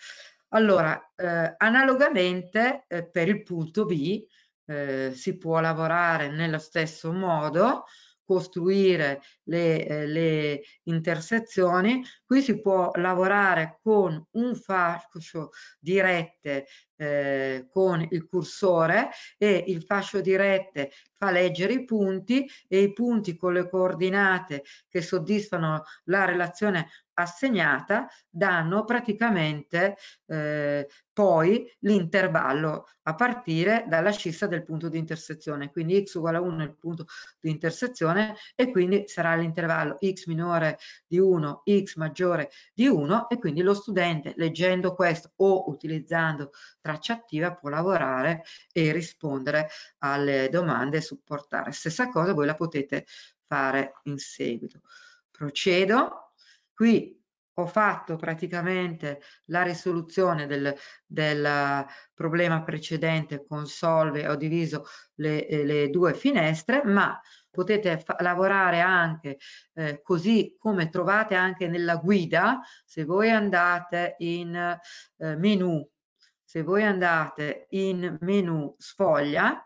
Allora, eh, analogamente eh, per il punto B eh, si può lavorare nello stesso modo, costruire le, eh, le intersezioni, qui si può lavorare con un fascio di rette eh, con il cursore e il fascio di rette fa leggere i punti e i punti con le coordinate che soddisfano la relazione assegnata danno praticamente eh, poi l'intervallo a partire dalla scissa del punto di intersezione quindi x uguale a 1 è il punto di intersezione e quindi sarà l'intervallo x minore di 1 x maggiore di 1 e quindi lo studente leggendo questo o utilizzando tra traccia attiva può lavorare e rispondere alle domande e supportare. Stessa cosa voi la potete fare in seguito. Procedo, qui ho fatto praticamente la risoluzione del, del eh, problema precedente con Solve, ho diviso le, eh, le due finestre, ma potete lavorare anche eh, così come trovate anche nella guida, se voi andate in eh, menu se voi andate in menu sfoglia,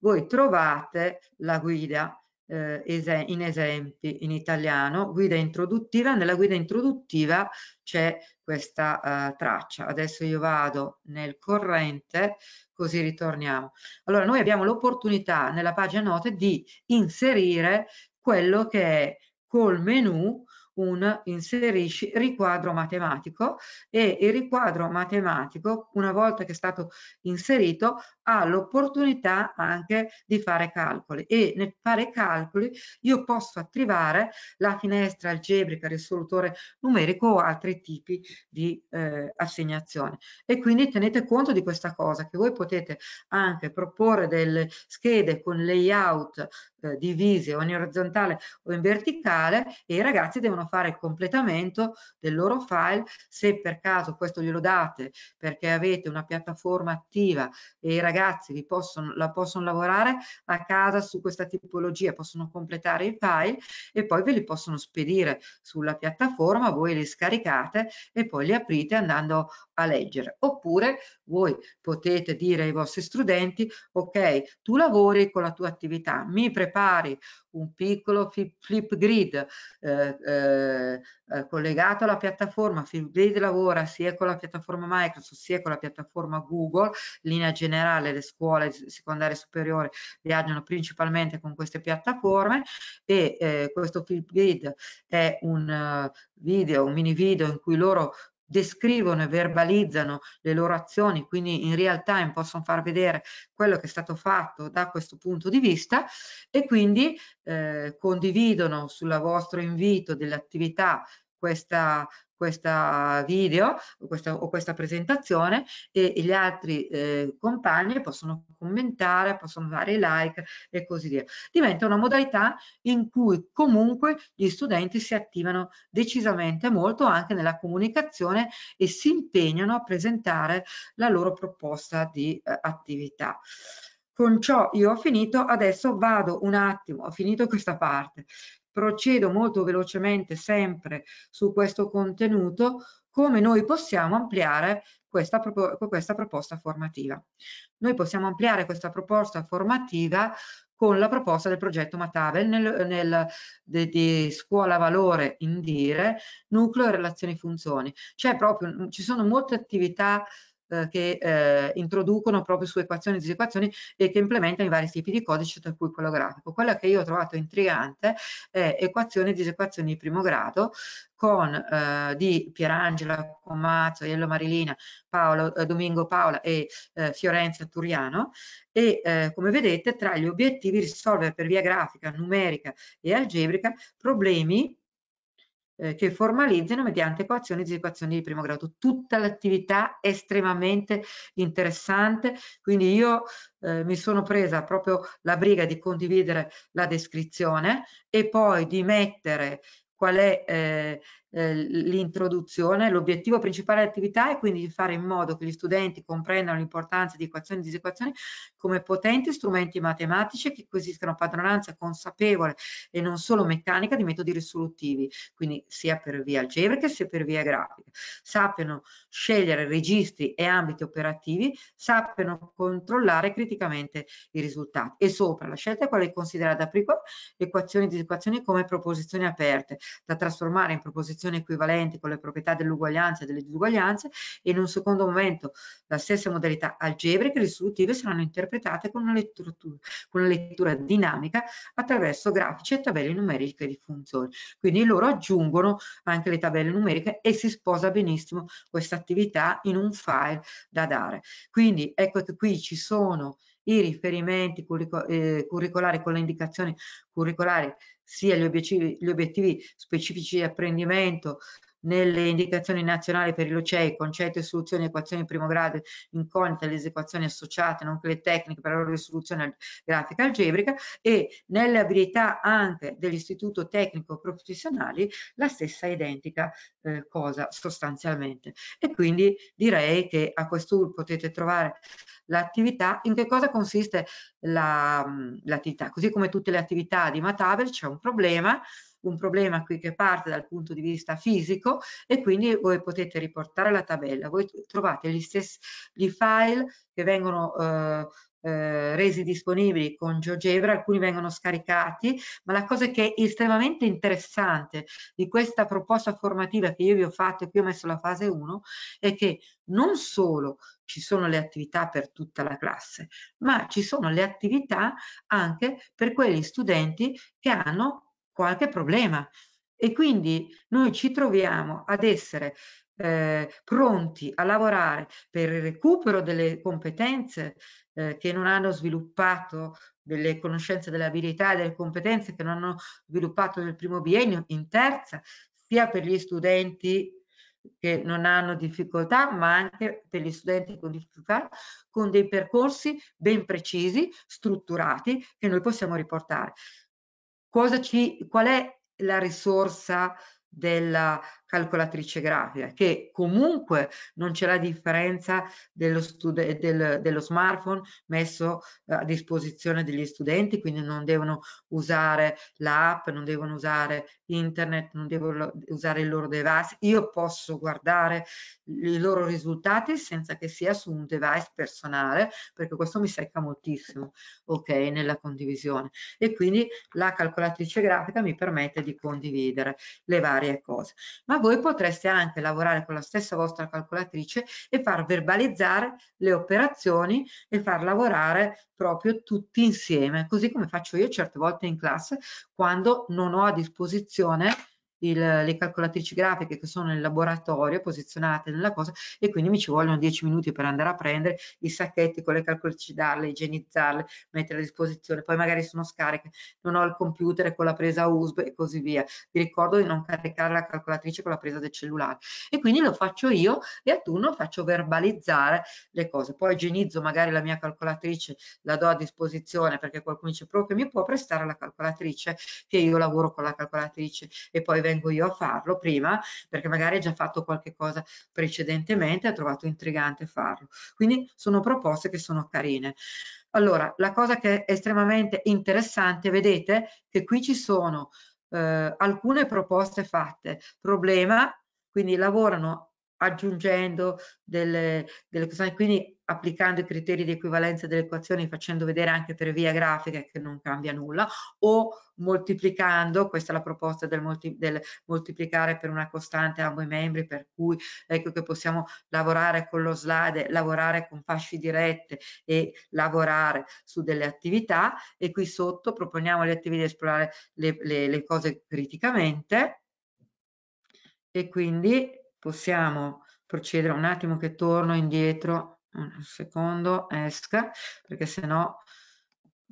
voi trovate la guida eh, ese in esempi in italiano, guida introduttiva, nella guida introduttiva c'è questa eh, traccia. Adesso io vado nel corrente, così ritorniamo. Allora noi abbiamo l'opportunità nella pagina note di inserire quello che è col menu una inserisci riquadro matematico e il riquadro matematico una volta che è stato inserito ha l'opportunità anche di fare calcoli e nel fare calcoli io posso attivare la finestra algebrica, risolutore numerico o altri tipi di eh, assegnazione. E quindi tenete conto di questa cosa, che voi potete anche proporre delle schede con layout eh, divise o in orizzontale o in verticale e i ragazzi devono fare il completamento del loro file se per caso questo glielo date perché avete una piattaforma attiva e i ragazzi ragazzi possono, la possono lavorare a casa su questa tipologia, possono completare i file e poi ve li possono spedire sulla piattaforma, voi li scaricate e poi li aprite andando a leggere. Oppure voi potete dire ai vostri studenti, ok, tu lavori con la tua attività, mi prepari un piccolo flip grid eh, eh, eh, collegato alla piattaforma. Flip grid lavora sia con la piattaforma Microsoft sia con la piattaforma Google. Linea generale, le scuole secondarie e superiori viaggiano principalmente con queste piattaforme e eh, questo flip grid è un uh, video, un mini video in cui loro descrivono e verbalizzano le loro azioni, quindi in real time possono far vedere quello che è stato fatto da questo punto di vista e quindi eh, condividono sul vostro invito delle attività questa, questa video questa, o questa presentazione e, gli altri eh, compagni possono commentare, possono dare like e così via. Diventa una modalità in cui comunque gli studenti si attivano decisamente molto anche nella comunicazione e si impegnano a presentare la loro proposta di eh, attività. Con ciò io ho finito, adesso vado un attimo, ho finito questa parte, procedo molto velocemente sempre su questo contenuto, come noi possiamo ampliare questa, questa proposta formativa. Noi possiamo ampliare questa proposta formativa con la proposta del progetto Matavel nel, nel, de, di scuola valore indire, nucleo e relazioni funzioni. Cioè proprio, ci sono molte attività eh, che eh, introducono proprio su equazioni e disequazioni e che implementano i vari tipi di codice, tra cui quello grafico. Quella che io ho trovato intrigante è equazioni e disequazioni di primo grado, con eh, di Pierangela Commazzo, Iello Marilina, Paolo, eh, Domingo Paola e eh, Fiorenza Turiano e eh, come vedete tra gli obiettivi risolvere per via grafica, numerica e algebrica problemi eh, che formalizzino mediante coazione e disipazione di primo grado. Tutta l'attività estremamente interessante, quindi io eh, mi sono presa proprio la briga di condividere la descrizione e poi di mettere qual è eh, eh, l'introduzione, l'obiettivo principale dell'attività è quindi di fare in modo che gli studenti comprendano l'importanza di equazioni e disequazioni come potenti strumenti matematici che acquisiscano padronanza consapevole e non solo meccanica di metodi risolutivi, quindi sia per via algebrica sia per via grafica. Sappiano scegliere registri e ambiti operativi, sappiano controllare criticamente i risultati e sopra la scelta è quella di considerare da prima equazioni e disequazioni come proposizioni aperte, da trasformare in proposizioni posizione equivalente con le proprietà dell'uguaglianza e delle disuguaglianze e in un secondo momento la stessa modalità algebrica risolutive saranno interpretate con una, lettura, con una lettura dinamica attraverso grafici e tabelle numeriche di funzioni. Quindi loro aggiungono anche le tabelle numeriche e si sposa benissimo questa attività in un file da dare. Quindi ecco che qui ci sono i riferimenti eh, curricolari con le indicazioni curricolari sia gli obiettivi, gli obiettivi specifici di apprendimento nelle indicazioni nazionali per i lucei, concetti, soluzioni, equazioni di primo grado, incognite, le equazioni associate, nonché le tecniche per la loro risoluzione grafica algebrica e nelle abilità anche dell'istituto tecnico professionali la stessa identica eh, cosa sostanzialmente. E quindi direi che a quest'UL potete trovare l'attività, in che cosa consiste l'attività. La, Così come tutte le attività di Matabel c'è un problema, un problema qui che parte dal punto di vista fisico e quindi voi potete riportare la tabella. Voi trovate gli stessi gli file che vengono eh, eh, resi disponibili con GeoGebra, alcuni vengono scaricati, ma la cosa che è estremamente interessante di questa proposta formativa che io vi ho fatto e qui ho messo la fase 1 è che non solo ci sono le attività per tutta la classe, ma ci sono le attività anche per quegli studenti che hanno qualche problema. E quindi noi ci troviamo ad essere eh, pronti a lavorare per il recupero delle competenze eh, che non hanno sviluppato, delle conoscenze, delle abilità delle competenze che non hanno sviluppato nel primo biennio, in terza, sia per gli studenti che non hanno difficoltà, ma anche per gli studenti con difficoltà, con dei percorsi ben precisi, strutturati, che noi possiamo riportare ci, qual è la risorsa della, calcolatrice grafica, che comunque non c'è la differenza dello, del, dello smartphone messo eh, a disposizione degli studenti, quindi non devono usare l'app, non devono usare internet, non devono usare il loro device. Io posso guardare i loro risultati senza che sia su un device personale, perché questo mi secca moltissimo, ok, nella condivisione. E quindi la calcolatrice grafica mi permette di condividere le varie cose. Ma ma voi potreste anche lavorare con la stessa vostra calcolatrice e far verbalizzare le operazioni e far lavorare proprio tutti insieme, così come faccio io certe volte in classe quando non ho a disposizione il, le calcolatrici grafiche che sono nel laboratorio posizionate nella cosa e quindi mi ci vogliono 10 minuti per andare a prendere i sacchetti con le calcolatrici, darle, igienizzarle, mettere a disposizione, poi magari sono scariche, non ho il computer con la presa USB e così via. Vi ricordo di non caricare la calcolatrice con la presa del cellulare e quindi lo faccio io e a turno faccio verbalizzare le cose, poi igienizzo magari la mia calcolatrice, la do a disposizione perché qualcuno dice proprio che mi può prestare la calcolatrice, che io lavoro con la calcolatrice e poi vengo io a farlo prima, perché magari ha già fatto qualche cosa precedentemente, ha trovato intrigante farlo. Quindi sono proposte che sono carine. Allora, la cosa che è estremamente interessante, vedete che qui ci sono eh, alcune proposte fatte, problema, quindi lavorano aggiungendo delle, delle questioni, quindi applicando i criteri di equivalenza delle equazioni facendo vedere anche per via grafica che non cambia nulla o moltiplicando, questa è la proposta del, molti, del moltiplicare per una costante ambo i membri per cui ecco che possiamo lavorare con lo slide, lavorare con fasci dirette e lavorare su delle attività e qui sotto proponiamo le attività di esplorare le, le, le cose criticamente e quindi possiamo procedere un attimo che torno indietro, un secondo, esca, perché se no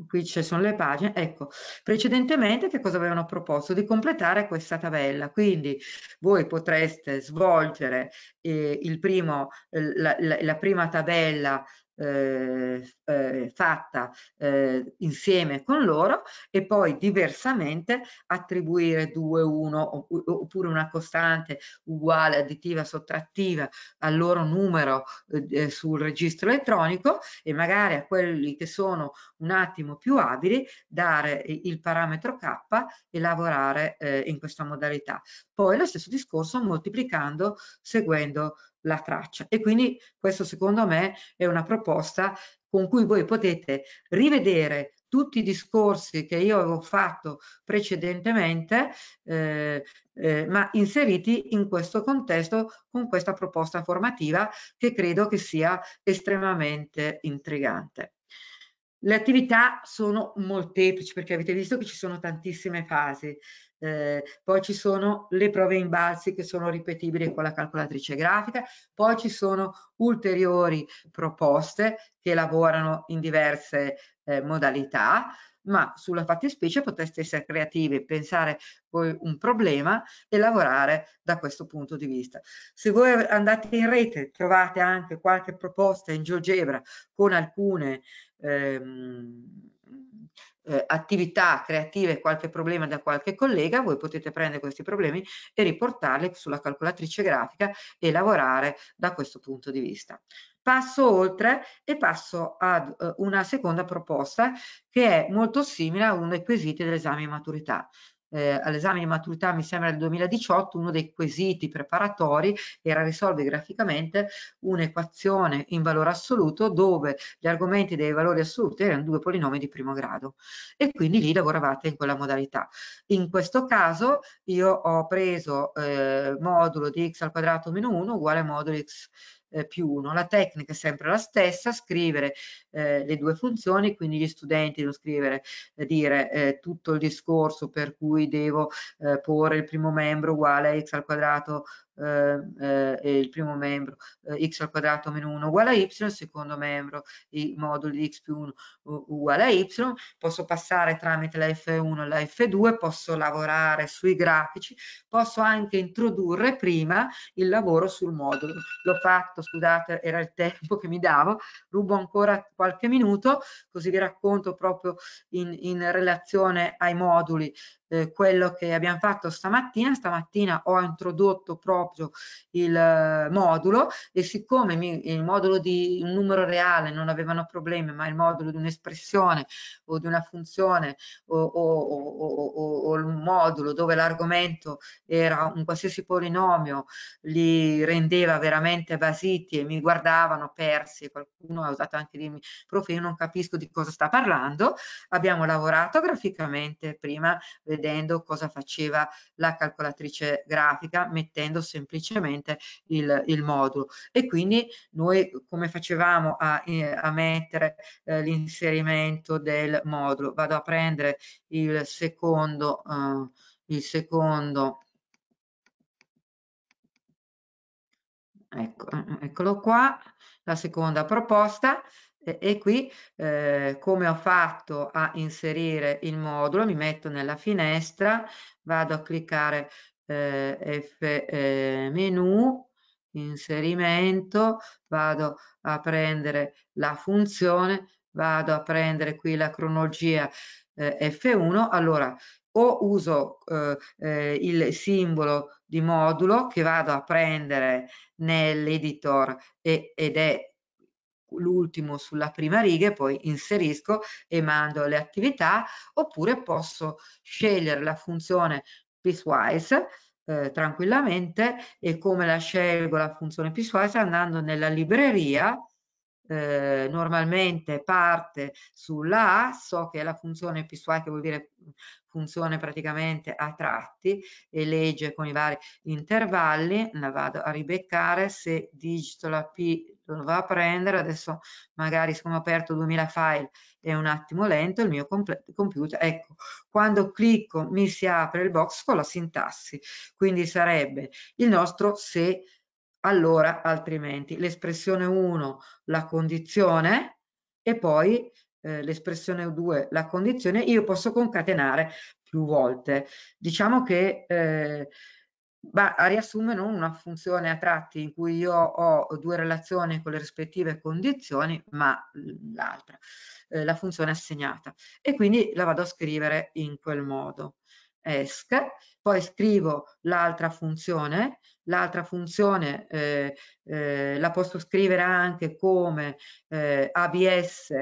qui ci sono le pagine, ecco, precedentemente che cosa avevano proposto? Di completare questa tabella, quindi voi potreste svolgere eh, primo, la, la, la, prima tabella eh, eh, fatta eh, insieme con loro e poi diversamente attribuire 2, 1 oppure una costante uguale additiva sottrattiva al loro numero eh, eh, sul registro elettronico e magari a quelli che sono un attimo più abili dare il parametro K e lavorare eh, in questa modalità. Poi lo stesso discorso moltiplicando seguendo la traccia e quindi questo secondo me è una proposta con cui voi potete rivedere tutti i discorsi che io avevo fatto precedentemente, eh, eh, ma inseriti in questo contesto con questa proposta formativa che credo che sia estremamente intrigante. Le attività sono molteplici perché avete visto che ci sono tantissime fasi, eh, poi ci sono le prove imbalzi che sono ripetibili con la calcolatrice grafica, poi ci sono ulteriori proposte che lavorano in diverse eh, modalità, ma sulla fattispecie potreste essere creativi, pensare voi un problema e lavorare da questo punto di vista. Se voi andate in rete trovate anche qualche proposta in GeoGebra con alcune ehm, eh, attività creative, qualche problema da qualche collega, voi potete prendere questi problemi e riportarli sulla calcolatrice grafica e lavorare da questo punto di vista. Passo oltre e passo ad eh, una seconda proposta che è molto simile a uno dei quesiti dell'esame di maturità eh, all'esame di maturità, mi sembra del 2018, uno dei quesiti preparatori era risolvere graficamente un'equazione in valore assoluto dove gli argomenti dei valori assoluti erano due polinomi di primo grado e quindi lì lavoravate in quella modalità. In questo caso io ho preso eh, modulo di x al quadrato meno 1 uguale a modulo x eh, più 1. La tecnica è sempre la stessa, scrivere eh, le due funzioni, quindi gli studenti devono scrivere, eh, dire eh, tutto il discorso per cui devo eh, porre il primo membro uguale a x al quadrato eh, eh, il primo membro eh, x al quadrato meno 1 uguale a y, il secondo membro i moduli di x più 1 uguale a y, posso passare tramite la f1 e la f2, posso lavorare sui grafici, posso anche introdurre prima il lavoro sul modulo. L'ho fatto, scusate, era il tempo che mi davo, rubo ancora qualche minuto, così vi racconto proprio in, in relazione ai moduli eh, quello che abbiamo fatto stamattina. Stamattina ho introdotto proprio il eh, modulo e siccome mi, il modulo di un numero reale non avevano problemi, ma il modulo di un'espressione o di una funzione o, o, o, o il modulo dove l'argomento era un qualsiasi polinomio li rendeva veramente basiti e mi guardavano persi, qualcuno ha usato anche dirmi, prof, io non capisco di cosa sta parlando, abbiamo lavorato graficamente prima, vedendo cosa faceva la calcolatrice grafica mettendo semplicemente il, il modulo e quindi noi come facevamo a, eh, a mettere eh, l'inserimento del modulo vado a prendere il secondo eh, il secondo ecco, eh, eccolo qua la seconda proposta e qui eh, come ho fatto a inserire il modulo mi metto nella finestra vado a cliccare eh, F eh, menu inserimento vado a prendere la funzione vado a prendere qui la cronologia eh, F1 allora o uso eh, eh, il simbolo di modulo che vado a prendere nell'editor ed è l'ultimo sulla prima riga e poi inserisco e mando le attività oppure posso scegliere la funzione piecewise eh, tranquillamente e come la scelgo la funzione piecewise andando nella libreria eh, normalmente parte sulla A, so che è la funzione pisuai che vuol dire mm, funzione praticamente a tratti e legge con i vari intervalli, la vado a ribeccare, se digito la P lo va a prendere, adesso magari siccome ho aperto 2000 file è un attimo lento il mio computer, ecco, quando clicco mi si apre il box con la sintassi, quindi sarebbe il nostro se allora altrimenti. L'espressione 1 la condizione e poi eh, l'espressione 2 la condizione io posso concatenare più volte. Diciamo che eh, va a riassumere una funzione a tratti in cui io ho due relazioni con le rispettive condizioni ma l'altra, eh, la funzione assegnata e quindi la vado a scrivere in quel modo esc, poi scrivo l'altra funzione, l'altra funzione eh, eh, la posso scrivere anche come eh, abs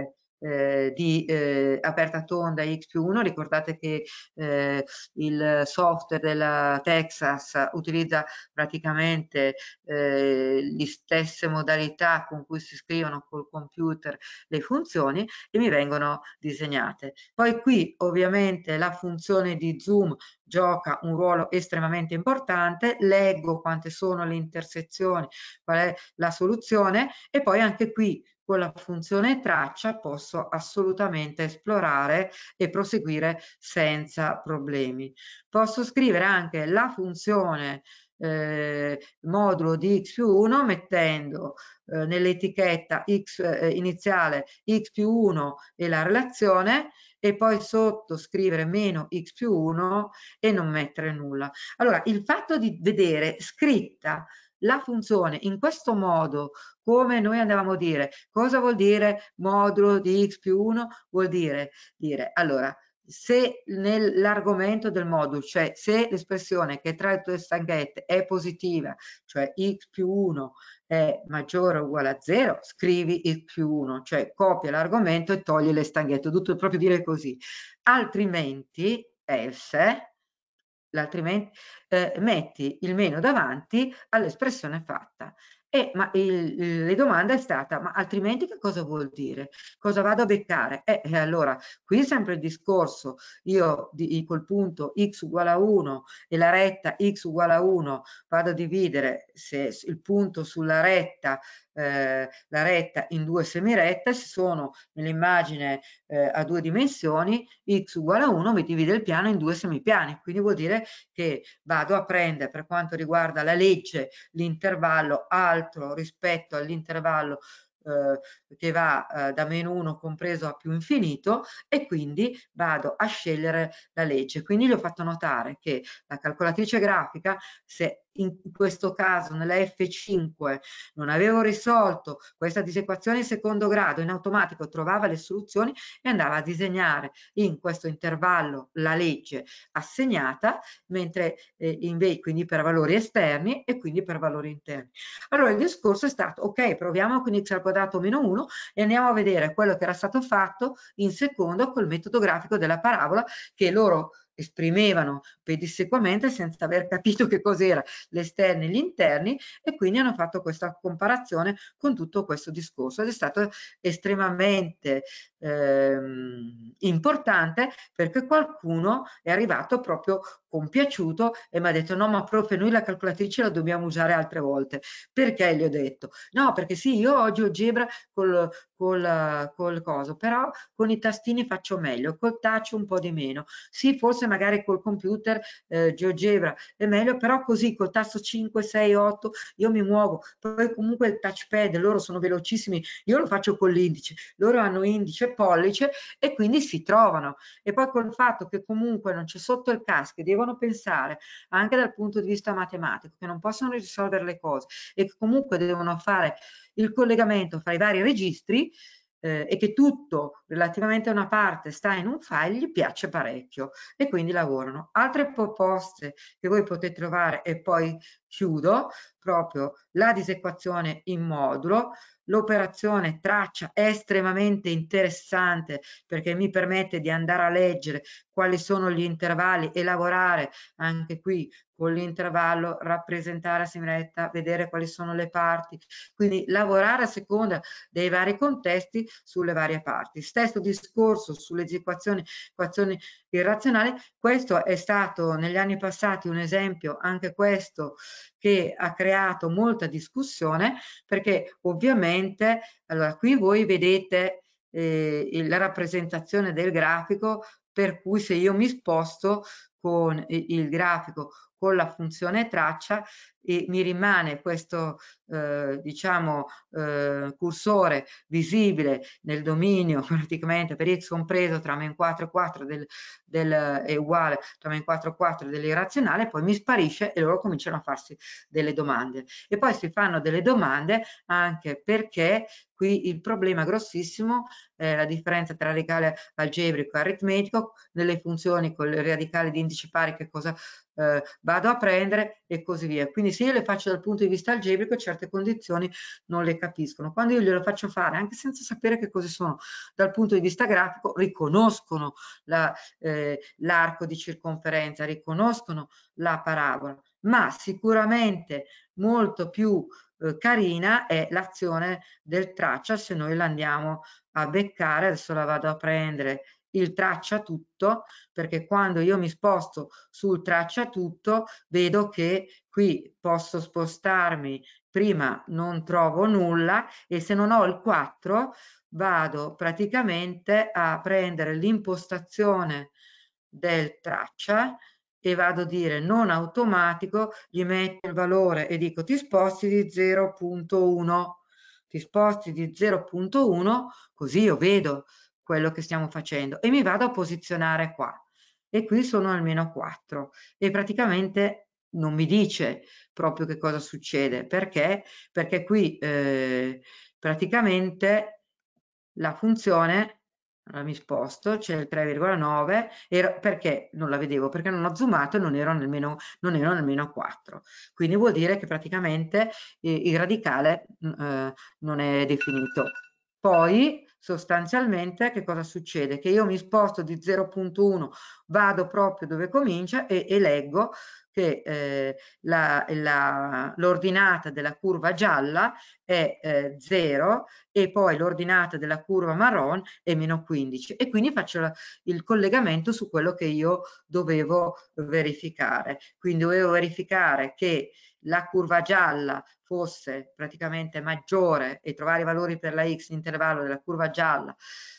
eh, di eh, aperta tonda X più 1, ricordate che eh, il software della Texas utilizza praticamente eh, le stesse modalità con cui si scrivono col computer le funzioni e mi vengono disegnate. Poi qui ovviamente la funzione di zoom gioca un ruolo estremamente importante, leggo quante sono le intersezioni, qual è la soluzione e poi anche qui con la funzione traccia posso assolutamente esplorare e proseguire senza problemi. Posso scrivere anche la funzione eh, modulo di x più 1 mettendo eh, nell'etichetta x eh, iniziale x più 1 e la relazione e poi sotto scrivere meno x più 1 e non mettere nulla. Allora, il fatto di vedere scritta la funzione in questo modo, come noi andavamo a dire, cosa vuol dire modulo di x più 1? Vuol dire, dire allora, se nell'argomento del modulo, cioè se l'espressione che tra le due stanghette è positiva, cioè x più 1 è maggiore o uguale a 0, scrivi x più 1, cioè copia l'argomento e togli le stanghette, tutto proprio dire così. Altrimenti, else, l'altrimenti, eh, metti il meno davanti all'espressione fatta. E eh, ma il, le domande è stata, ma altrimenti che cosa vuol dire? Cosa vado a beccare? Eh, e eh, allora, qui sempre il discorso, io di, col punto x uguale a 1 e la retta x uguale a 1 vado a dividere se, il punto sulla retta, eh, la retta in due semirette, se sono nell'immagine eh, a due dimensioni, x uguale a 1 mi divide il piano in due semipiani, quindi vuol dire che vado a prendere per quanto riguarda la legge l'intervallo al altro rispetto all'intervallo eh, che va eh, da meno 1 compreso a più infinito e quindi vado a scegliere la legge. Quindi gli ho fatto notare che la calcolatrice grafica, se in questo caso nella F5 non avevo risolto questa disequazione in secondo grado in automatico trovava le soluzioni e andava a disegnare in questo intervallo la legge assegnata mentre eh, invece quindi per valori esterni e quindi per valori interni allora il discorso è stato ok proviamo con x al quadrato meno 1 e andiamo a vedere quello che era stato fatto in secondo col metodo grafico della parabola che loro esprimevano pedissequamente senza aver capito che cos'era l'esterno e gli interni e quindi hanno fatto questa comparazione con tutto questo discorso ed è stato estremamente ehm, importante perché qualcuno è arrivato proprio compiaciuto e mi ha detto no ma prof noi la calcolatrice la dobbiamo usare altre volte perché gli ho detto no perché sì io oggi ho Gebra col col, col coso, però con i tastini faccio meglio, col touch un po' di meno. Sì, forse magari col computer eh, GeoGebra è meglio, però così col tasto 5, 6, 8 io mi muovo, poi comunque il touchpad, loro sono velocissimi, io lo faccio con l'indice, loro hanno indice e pollice e quindi si trovano. E poi col fatto che comunque non c'è sotto il casco, devono pensare anche dal punto di vista matematico, che non possono risolvere le cose e che comunque devono fare il collegamento fra i vari registri eh, e che tutto relativamente a una parte sta in un file gli piace parecchio e quindi lavorano. Altre proposte che voi potete trovare e poi chiudo proprio la disequazione in modulo. L'operazione traccia è estremamente interessante perché mi permette di andare a leggere quali sono gli intervalli e lavorare anche qui con l'intervallo, rappresentare a simiretta, vedere quali sono le parti, quindi lavorare a seconda dei vari contesti sulle varie parti. Stesso discorso sulle equazioni, equazioni irrazionali, questo è stato negli anni passati un esempio, anche questo che ha creato molta discussione perché ovviamente, allora qui voi vedete eh, la rappresentazione del grafico per cui se io mi sposto con il grafico con la funzione traccia e mi rimane questo eh, diciamo eh, cursore visibile nel dominio praticamente per x compreso tra meno 4 e 4 del, del, è uguale tra meno 4 e 4 dell'irrazionale poi mi sparisce e loro cominciano a farsi delle domande e poi si fanno delle domande anche perché qui il problema grossissimo è la differenza tra radicale algebrico e aritmetico nelle funzioni con il radicale di indice pari che cosa eh, vado a prendere e così via quindi se io le faccio dal punto di vista algebrico certe condizioni non le capiscono. Quando io glielo faccio fare, anche senza sapere che cose sono, dal punto di vista grafico riconoscono l'arco la, eh, di circonferenza, riconoscono la parabola, ma sicuramente molto più eh, carina è l'azione del traccia se noi l'andiamo a beccare, adesso la vado a prendere il traccia tutto perché quando io mi sposto sul traccia tutto vedo che qui posso spostarmi prima non trovo nulla e se non ho il 4 vado praticamente a prendere l'impostazione del traccia e vado a dire non automatico gli metto il valore e dico ti sposti di 0.1 ti sposti di 0.1 così io vedo quello che stiamo facendo e mi vado a posizionare qua e qui sono almeno 4 e praticamente non mi dice proprio che cosa succede perché perché qui eh, praticamente la funzione allora mi sposto, c'è il 3,9 perché non la vedevo perché non ho zoomato e non ero nel meno, non ero nel 4 quindi vuol dire che praticamente eh, il radicale mm, eh, non è definito poi sostanzialmente che cosa succede? Che io mi sposto di 0.1, vado proprio dove comincia e, e leggo che eh, l'ordinata della curva gialla è eh, 0 e poi l'ordinata della curva marron è meno 15 e quindi faccio la, il collegamento su quello che io dovevo verificare. Quindi dovevo verificare che la curva gialla fosse praticamente maggiore e trovare i valori per la x, intervallo della curva gialla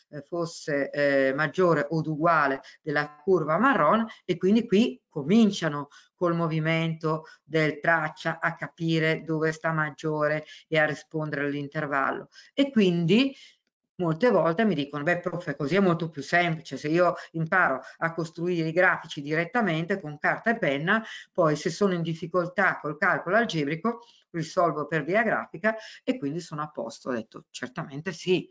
eh, fosse eh, maggiore o uguale della curva marrone e quindi qui cominciano col movimento del traccia a capire dove sta maggiore e a rispondere all'intervallo e quindi molte volte mi dicono, beh prof, così è molto più semplice, se io imparo a costruire i grafici direttamente con carta e penna, poi se sono in difficoltà col calcolo algebrico risolvo per via grafica e quindi sono a posto. Ho detto, certamente sì,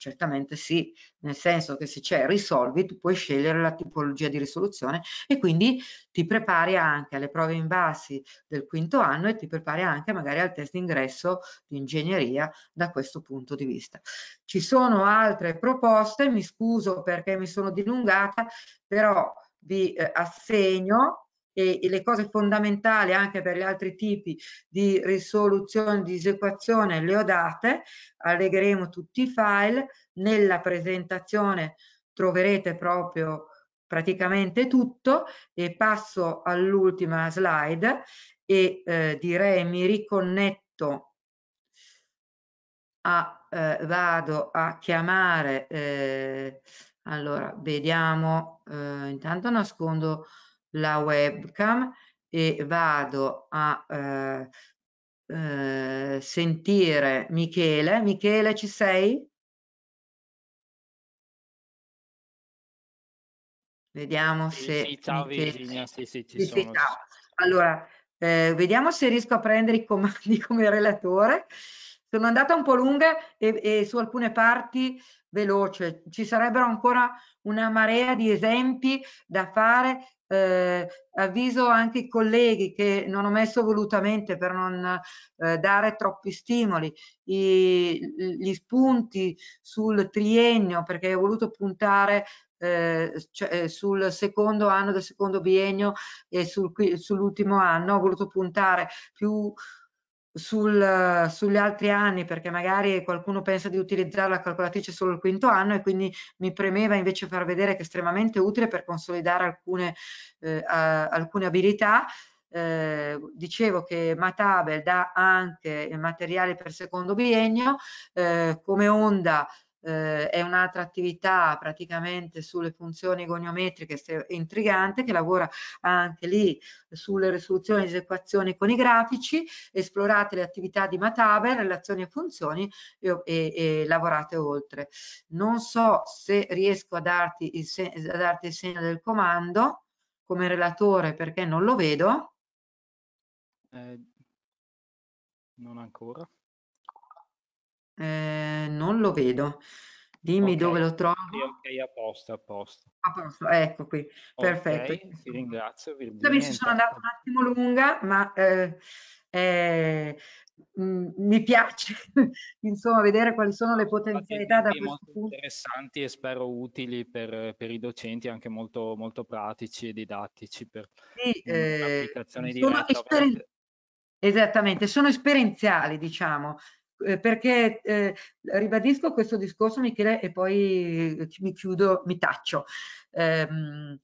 Certamente sì, nel senso che se c'è risolvi tu puoi scegliere la tipologia di risoluzione e quindi ti prepari anche alle prove in basi del quinto anno e ti prepari anche magari al test d'ingresso di ingegneria da questo punto di vista. Ci sono altre proposte, mi scuso perché mi sono dilungata, però vi eh, assegno e, e le cose fondamentali anche per gli altri tipi di risoluzione di esecuzione le ho date, allegheremo tutti i file, nella presentazione troverete proprio praticamente tutto e passo all'ultima slide e eh, direi mi riconnetto a eh, vado a chiamare eh, allora vediamo eh, intanto nascondo la webcam e vado a eh, eh, sentire Michele. Michele, ci sei? Vediamo sì, se... Sì, ciao Michele... Virginia, sì, sì, ci sì, sono. Sì, ciao. Allora, eh, vediamo se riesco a prendere i comandi come relatore. Sono andata un po' lunga e, e su alcune parti veloce. Ci sarebbero ancora una marea di esempi da fare. Eh, avviso anche i colleghi che non ho messo volutamente per non eh, dare troppi stimoli i, gli spunti sul triennio perché ho voluto puntare eh, cioè, eh, sul secondo anno del secondo biennio e sul, sull'ultimo anno ho voluto puntare più sul, sugli altri anni perché magari qualcuno pensa di utilizzare la calcolatrice solo il quinto anno e quindi mi premeva invece far vedere che è estremamente utile per consolidare alcune, eh, a, alcune abilità. Eh, dicevo che Matabel dà anche materiali per secondo biennio, eh, come onda eh, è un'altra attività praticamente sulle funzioni goniometriche intrigante che lavora anche lì sulle risoluzioni di equazioni con i grafici, esplorate le attività di Matabe, relazioni e funzioni e, e, e lavorate oltre. Non so se riesco a darti il, a darti il segno del comando come relatore perché non lo vedo. Eh, non ancora. Eh, non lo vedo. Dimmi dove lo sì, trovo. okay, a posto, a posto. A posto, ecco qui, perfetto. Ok, ti ringrazio Virginia, se sono andata un attimo lunga, ma eh, eh, mm, mi piace insomma vedere quali sono le No, sono potenzialità da tutti questo molto punto. interessanti e spero utili per, per i docenti, anche molto, molto pratici e didattici per Sì, eh, un'applicazione sono diretta. esperienziali. Esattamente, sono esperienziali, diciamo, eh, perché eh, ribadisco questo discorso Michele e poi eh, mi chiudo, mi taccio. Ehm,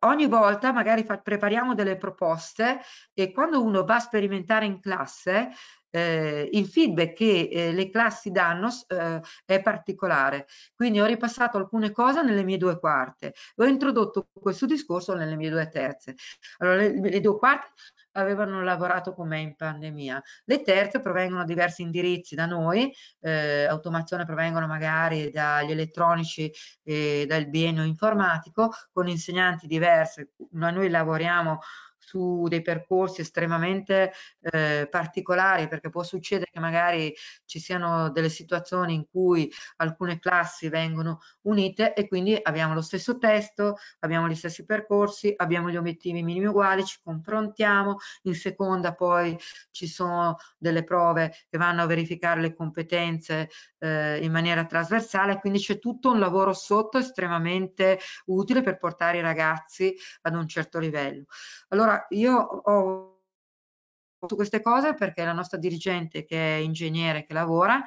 ogni volta magari fa, prepariamo delle proposte e quando uno va a sperimentare in classe eh, il feedback che eh, le classi danno eh, è particolare. Quindi ho ripassato alcune cose nelle mie due quarte, ho introdotto questo discorso nelle mie due terze. Allora, le, le due quarte avevano lavorato con me in pandemia. Le terze provengono da diversi indirizzi da noi, eh, automazione provengono magari dagli elettronici e eh, dal biennio informatico, con insegnanti diverse, ma noi lavoriamo su dei percorsi estremamente eh, particolari perché può succedere che magari ci siano delle situazioni in cui alcune classi vengono unite e quindi abbiamo lo stesso testo, abbiamo gli stessi percorsi, abbiamo gli obiettivi minimi uguali, ci confrontiamo, in seconda poi ci sono delle prove che vanno a verificare le competenze eh, in maniera trasversale, quindi c'è tutto un lavoro sotto estremamente utile per portare i ragazzi ad un certo livello. Allora io ho fatto queste cose perché la nostra dirigente che è ingegnere che lavora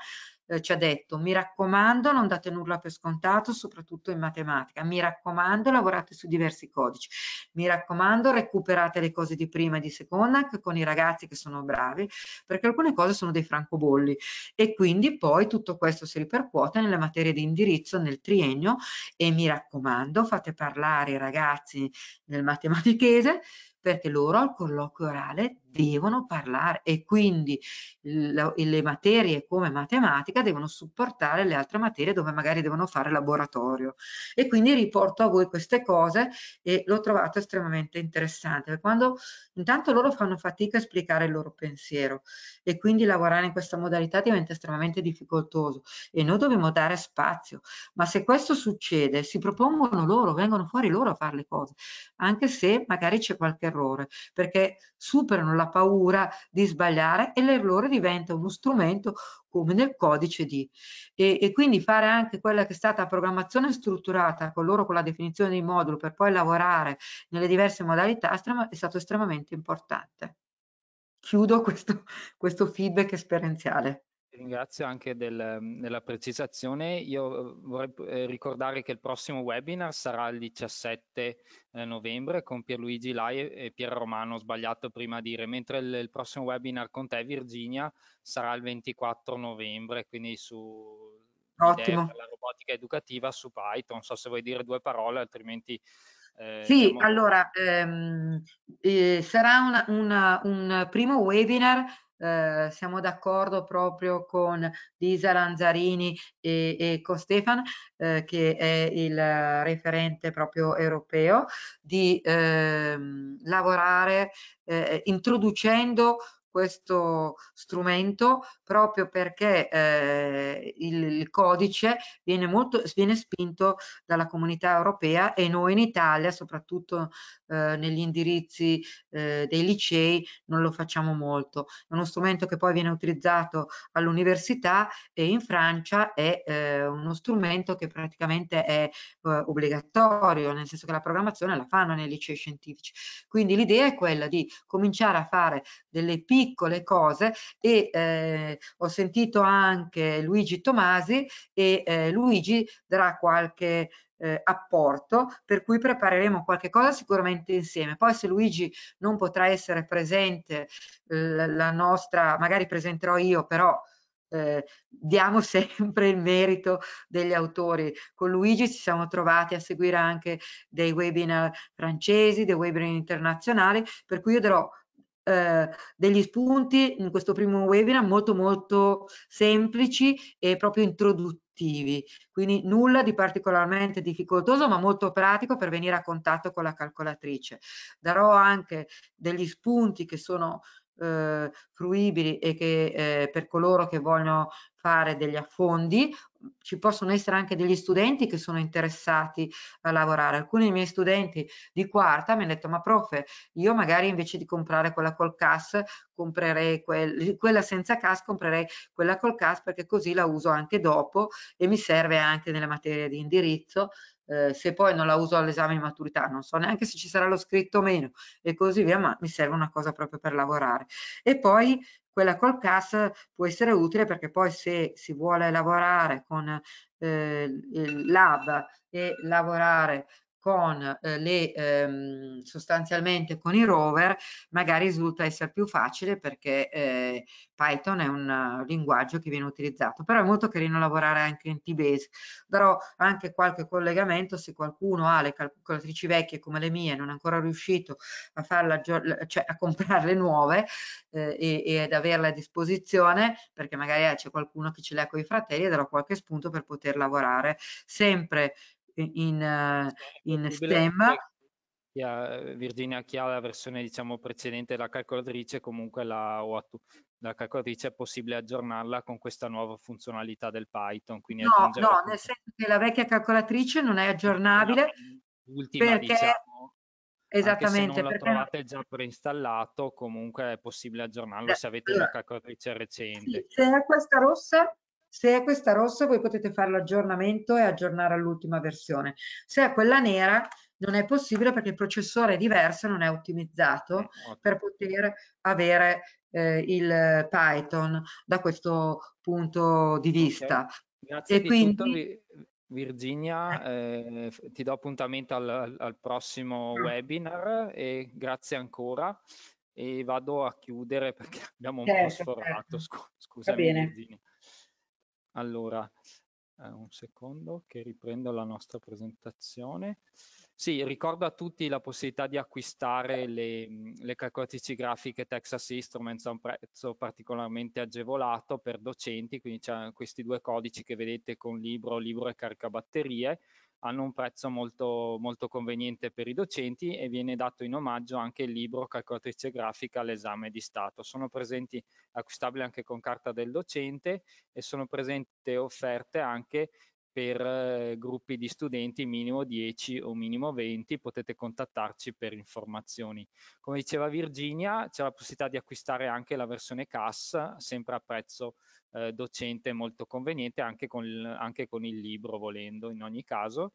eh, ci ha detto mi raccomando non date nulla per scontato soprattutto in matematica mi raccomando lavorate su diversi codici mi raccomando recuperate le cose di prima e di seconda anche con i ragazzi che sono bravi perché alcune cose sono dei francobolli e quindi poi tutto questo si ripercuote nelle materie di indirizzo nel triennio e mi raccomando fate parlare i ragazzi nel matematichese perché loro al colloquio orale devono parlare e quindi le, le materie come matematica devono supportare le altre materie dove magari devono fare laboratorio e quindi riporto a voi queste cose e l'ho trovato estremamente interessante quando intanto loro fanno fatica a esplicare il loro pensiero e quindi lavorare in questa modalità diventa estremamente difficoltoso e noi dobbiamo dare spazio ma se questo succede si propongono loro vengono fuori loro a fare le cose anche se magari c'è qualche terrore, perché superano la paura di sbagliare e l'errore diventa uno strumento come nel codice di. E, e, quindi fare anche quella che è stata programmazione strutturata con loro con la definizione di modulo per poi lavorare nelle diverse modalità è stato estremamente importante. Chiudo questo, questo feedback esperienziale ringrazio anche del, della precisazione. Io eh, vorrei eh, ricordare che il prossimo webinar sarà il 17 eh, novembre con Pierluigi Lai e, Pier Romano, sbagliato prima dire, mentre il, il, prossimo webinar con te Virginia sarà il 24 novembre, quindi su Ottimo. la robotica educativa su Python. Non so se vuoi dire due parole, altrimenti... Eh, sì, diciamo... allora ehm, eh, sarà una, una, un primo webinar eh, siamo d'accordo proprio con Lisa Lanzarini e, e con Stefan, eh, che è il referente proprio europeo, di ehm, lavorare eh, introducendo questo strumento proprio perché eh, il, il, codice viene, molto, viene spinto dalla comunità europea e noi in Italia, soprattutto eh, negli indirizzi eh, dei licei, non lo facciamo molto. È uno strumento che poi viene utilizzato all'università e in Francia è eh, uno strumento che praticamente è eh, obbligatorio, nel senso che la programmazione la fanno nei licei scientifici. Quindi l'idea è quella di cominciare a fare delle piccole piccole cose e eh, ho sentito anche Luigi Tomasi e eh, Luigi darà qualche eh, apporto, per cui prepareremo qualche cosa sicuramente insieme. Poi se Luigi non potrà essere presente, la nostra, magari presenterò io, però eh, diamo sempre il merito degli autori. Con Luigi ci siamo trovati a seguire anche dei webinar francesi, dei webinar internazionali, per cui io darò eh, degli spunti in questo primo webinar molto molto semplici e proprio introduttivi, quindi nulla di particolarmente difficoltoso ma molto pratico per venire a contatto con la calcolatrice. Darò anche degli spunti che sono eh, fruibili e che eh, per coloro che vogliono fare degli affondi ci possono essere anche degli studenti che sono interessati a lavorare alcuni dei miei studenti di quarta mi hanno detto ma prof io magari invece di comprare quella col CAS comprerei quel, quella senza CAS comprerei quella col CAS perché così la uso anche dopo e mi serve anche nelle materie di indirizzo eh, se poi non la uso all'esame di maturità non so neanche se ci sarà lo scritto o meno e così via, ma mi serve una cosa proprio per lavorare. E poi quella col CAS può essere utile perché poi se si vuole lavorare con eh, il lab e lavorare con eh, le ehm, sostanzialmente con i rover magari risulta essere più facile perché eh, Python è un uh, linguaggio che viene utilizzato però è molto carino lavorare anche in T-Base darò anche qualche collegamento se qualcuno ha le calcolatrici vecchie come le mie non è ancora riuscito a farla cioè a comprarle nuove eh, e, e, ad averle a disposizione perché magari eh, c'è qualcuno che ce le ha con i fratelli e darò qualche spunto per poter lavorare sempre in, eh, in STEM. Eh, Virginia, chi ha la versione diciamo precedente della calcolatrice, comunque la, la calcolatrice è possibile aggiornarla con questa nuova funzionalità del Python. Quindi no, no nel senso che la vecchia calcolatrice non è aggiornabile. L'ultima, perché... diciamo, Esattamente. se non la trovate già preinstallato, comunque è possibile aggiornarlo eh, se avete allora, una calcolatrice recente. Sì, se è questa rossa se è questa rossa voi potete fare l'aggiornamento e aggiornare all'ultima versione. Se è quella nera non è possibile perché il processore è diverso, non è ottimizzato eh, per poter avere eh, il Python da questo punto di vista. Okay. Grazie e quindi... Tutto, Virginia, eh, ti do appuntamento al, al prossimo mm. webinar e grazie ancora e vado a chiudere perché abbiamo un certo, po' certo. sforato, certo. scusami. Virginia. Allora, eh, un secondo che riprendo la nostra presentazione. Sì, ricordo a tutti la possibilità di acquistare le, le calcolatrici grafiche Texas Instruments a un prezzo particolarmente agevolato per docenti, quindi c'è questi due codici che vedete con libro, libro e caricabatterie hanno un prezzo molto, molto conveniente per i docenti e viene dato in omaggio anche il libro Calcolatrice grafica all'esame di Stato. Sono presenti, acquistabili anche con carta del docente e sono presenti offerte anche per eh, gruppi di studenti minimo 10 o minimo 20 potete contattarci per informazioni. Come diceva Virginia c'è la possibilità di acquistare anche la versione CAS sempre a prezzo eh, docente molto conveniente anche con, anche con, il libro volendo in ogni caso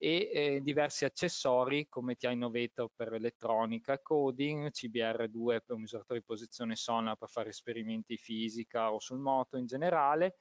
e eh, diversi accessori come TI Innovator per elettronica coding, CBR2 per un misuratore di posizione sonora per fare esperimenti fisica o sul moto in generale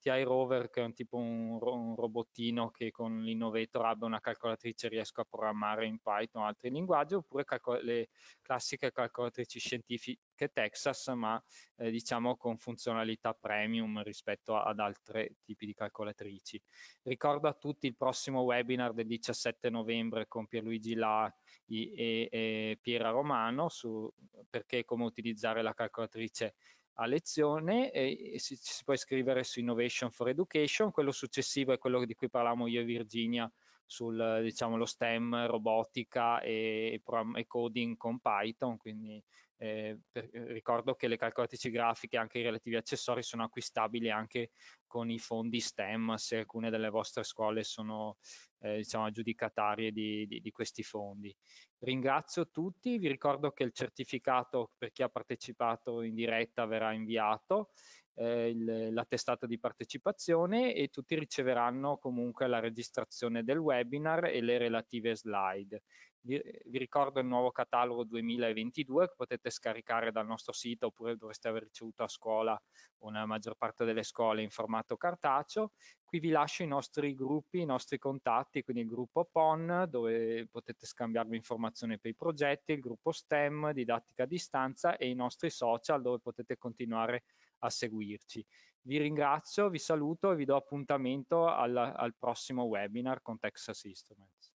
TI Rover che è un tipo un, un robottino che con l'innovator abbia una calcolatrice riesco a programmare in Python o altri linguaggi oppure le classiche calcolatrici scientifiche Texas ma eh, diciamo con funzionalità premium rispetto a, ad altri tipi di calcolatrici. Ricordo a tutti il prossimo webinar del 17 novembre con Pierluigi La e, e Piera Romano su perché come utilizzare la calcolatrice a lezione e, e si, si, può iscrivere su Innovation for Education, quello successivo è quello di cui parlavamo io e Virginia sul diciamo lo STEM, robotica e, e, coding con Python, quindi eh, per, eh, ricordo che le calcolatrici grafiche e anche i relativi accessori sono acquistabili anche con i fondi STEM se alcune delle vostre scuole sono eh, diciamo, aggiudicatarie di, di, di, questi fondi. Ringrazio tutti, vi ricordo che il certificato per chi ha partecipato in diretta verrà inviato eh, il, la testata di partecipazione e tutti riceveranno comunque la registrazione del webinar e le relative slide. Vi, vi ricordo il nuovo catalogo 2022 che potete scaricare dal nostro sito oppure dovreste aver ricevuto a scuola o nella maggior parte delle scuole in formato cartaceo. Qui vi lascio i nostri gruppi, i nostri contatti, quindi il gruppo PON dove potete scambiarvi informazioni per i progetti, il gruppo STEM, didattica a distanza e i nostri social dove potete continuare a seguirci. Vi ringrazio, vi saluto e vi do appuntamento al, al prossimo webinar con Texas Instruments.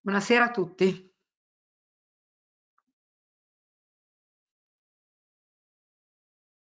Buonasera a tutti.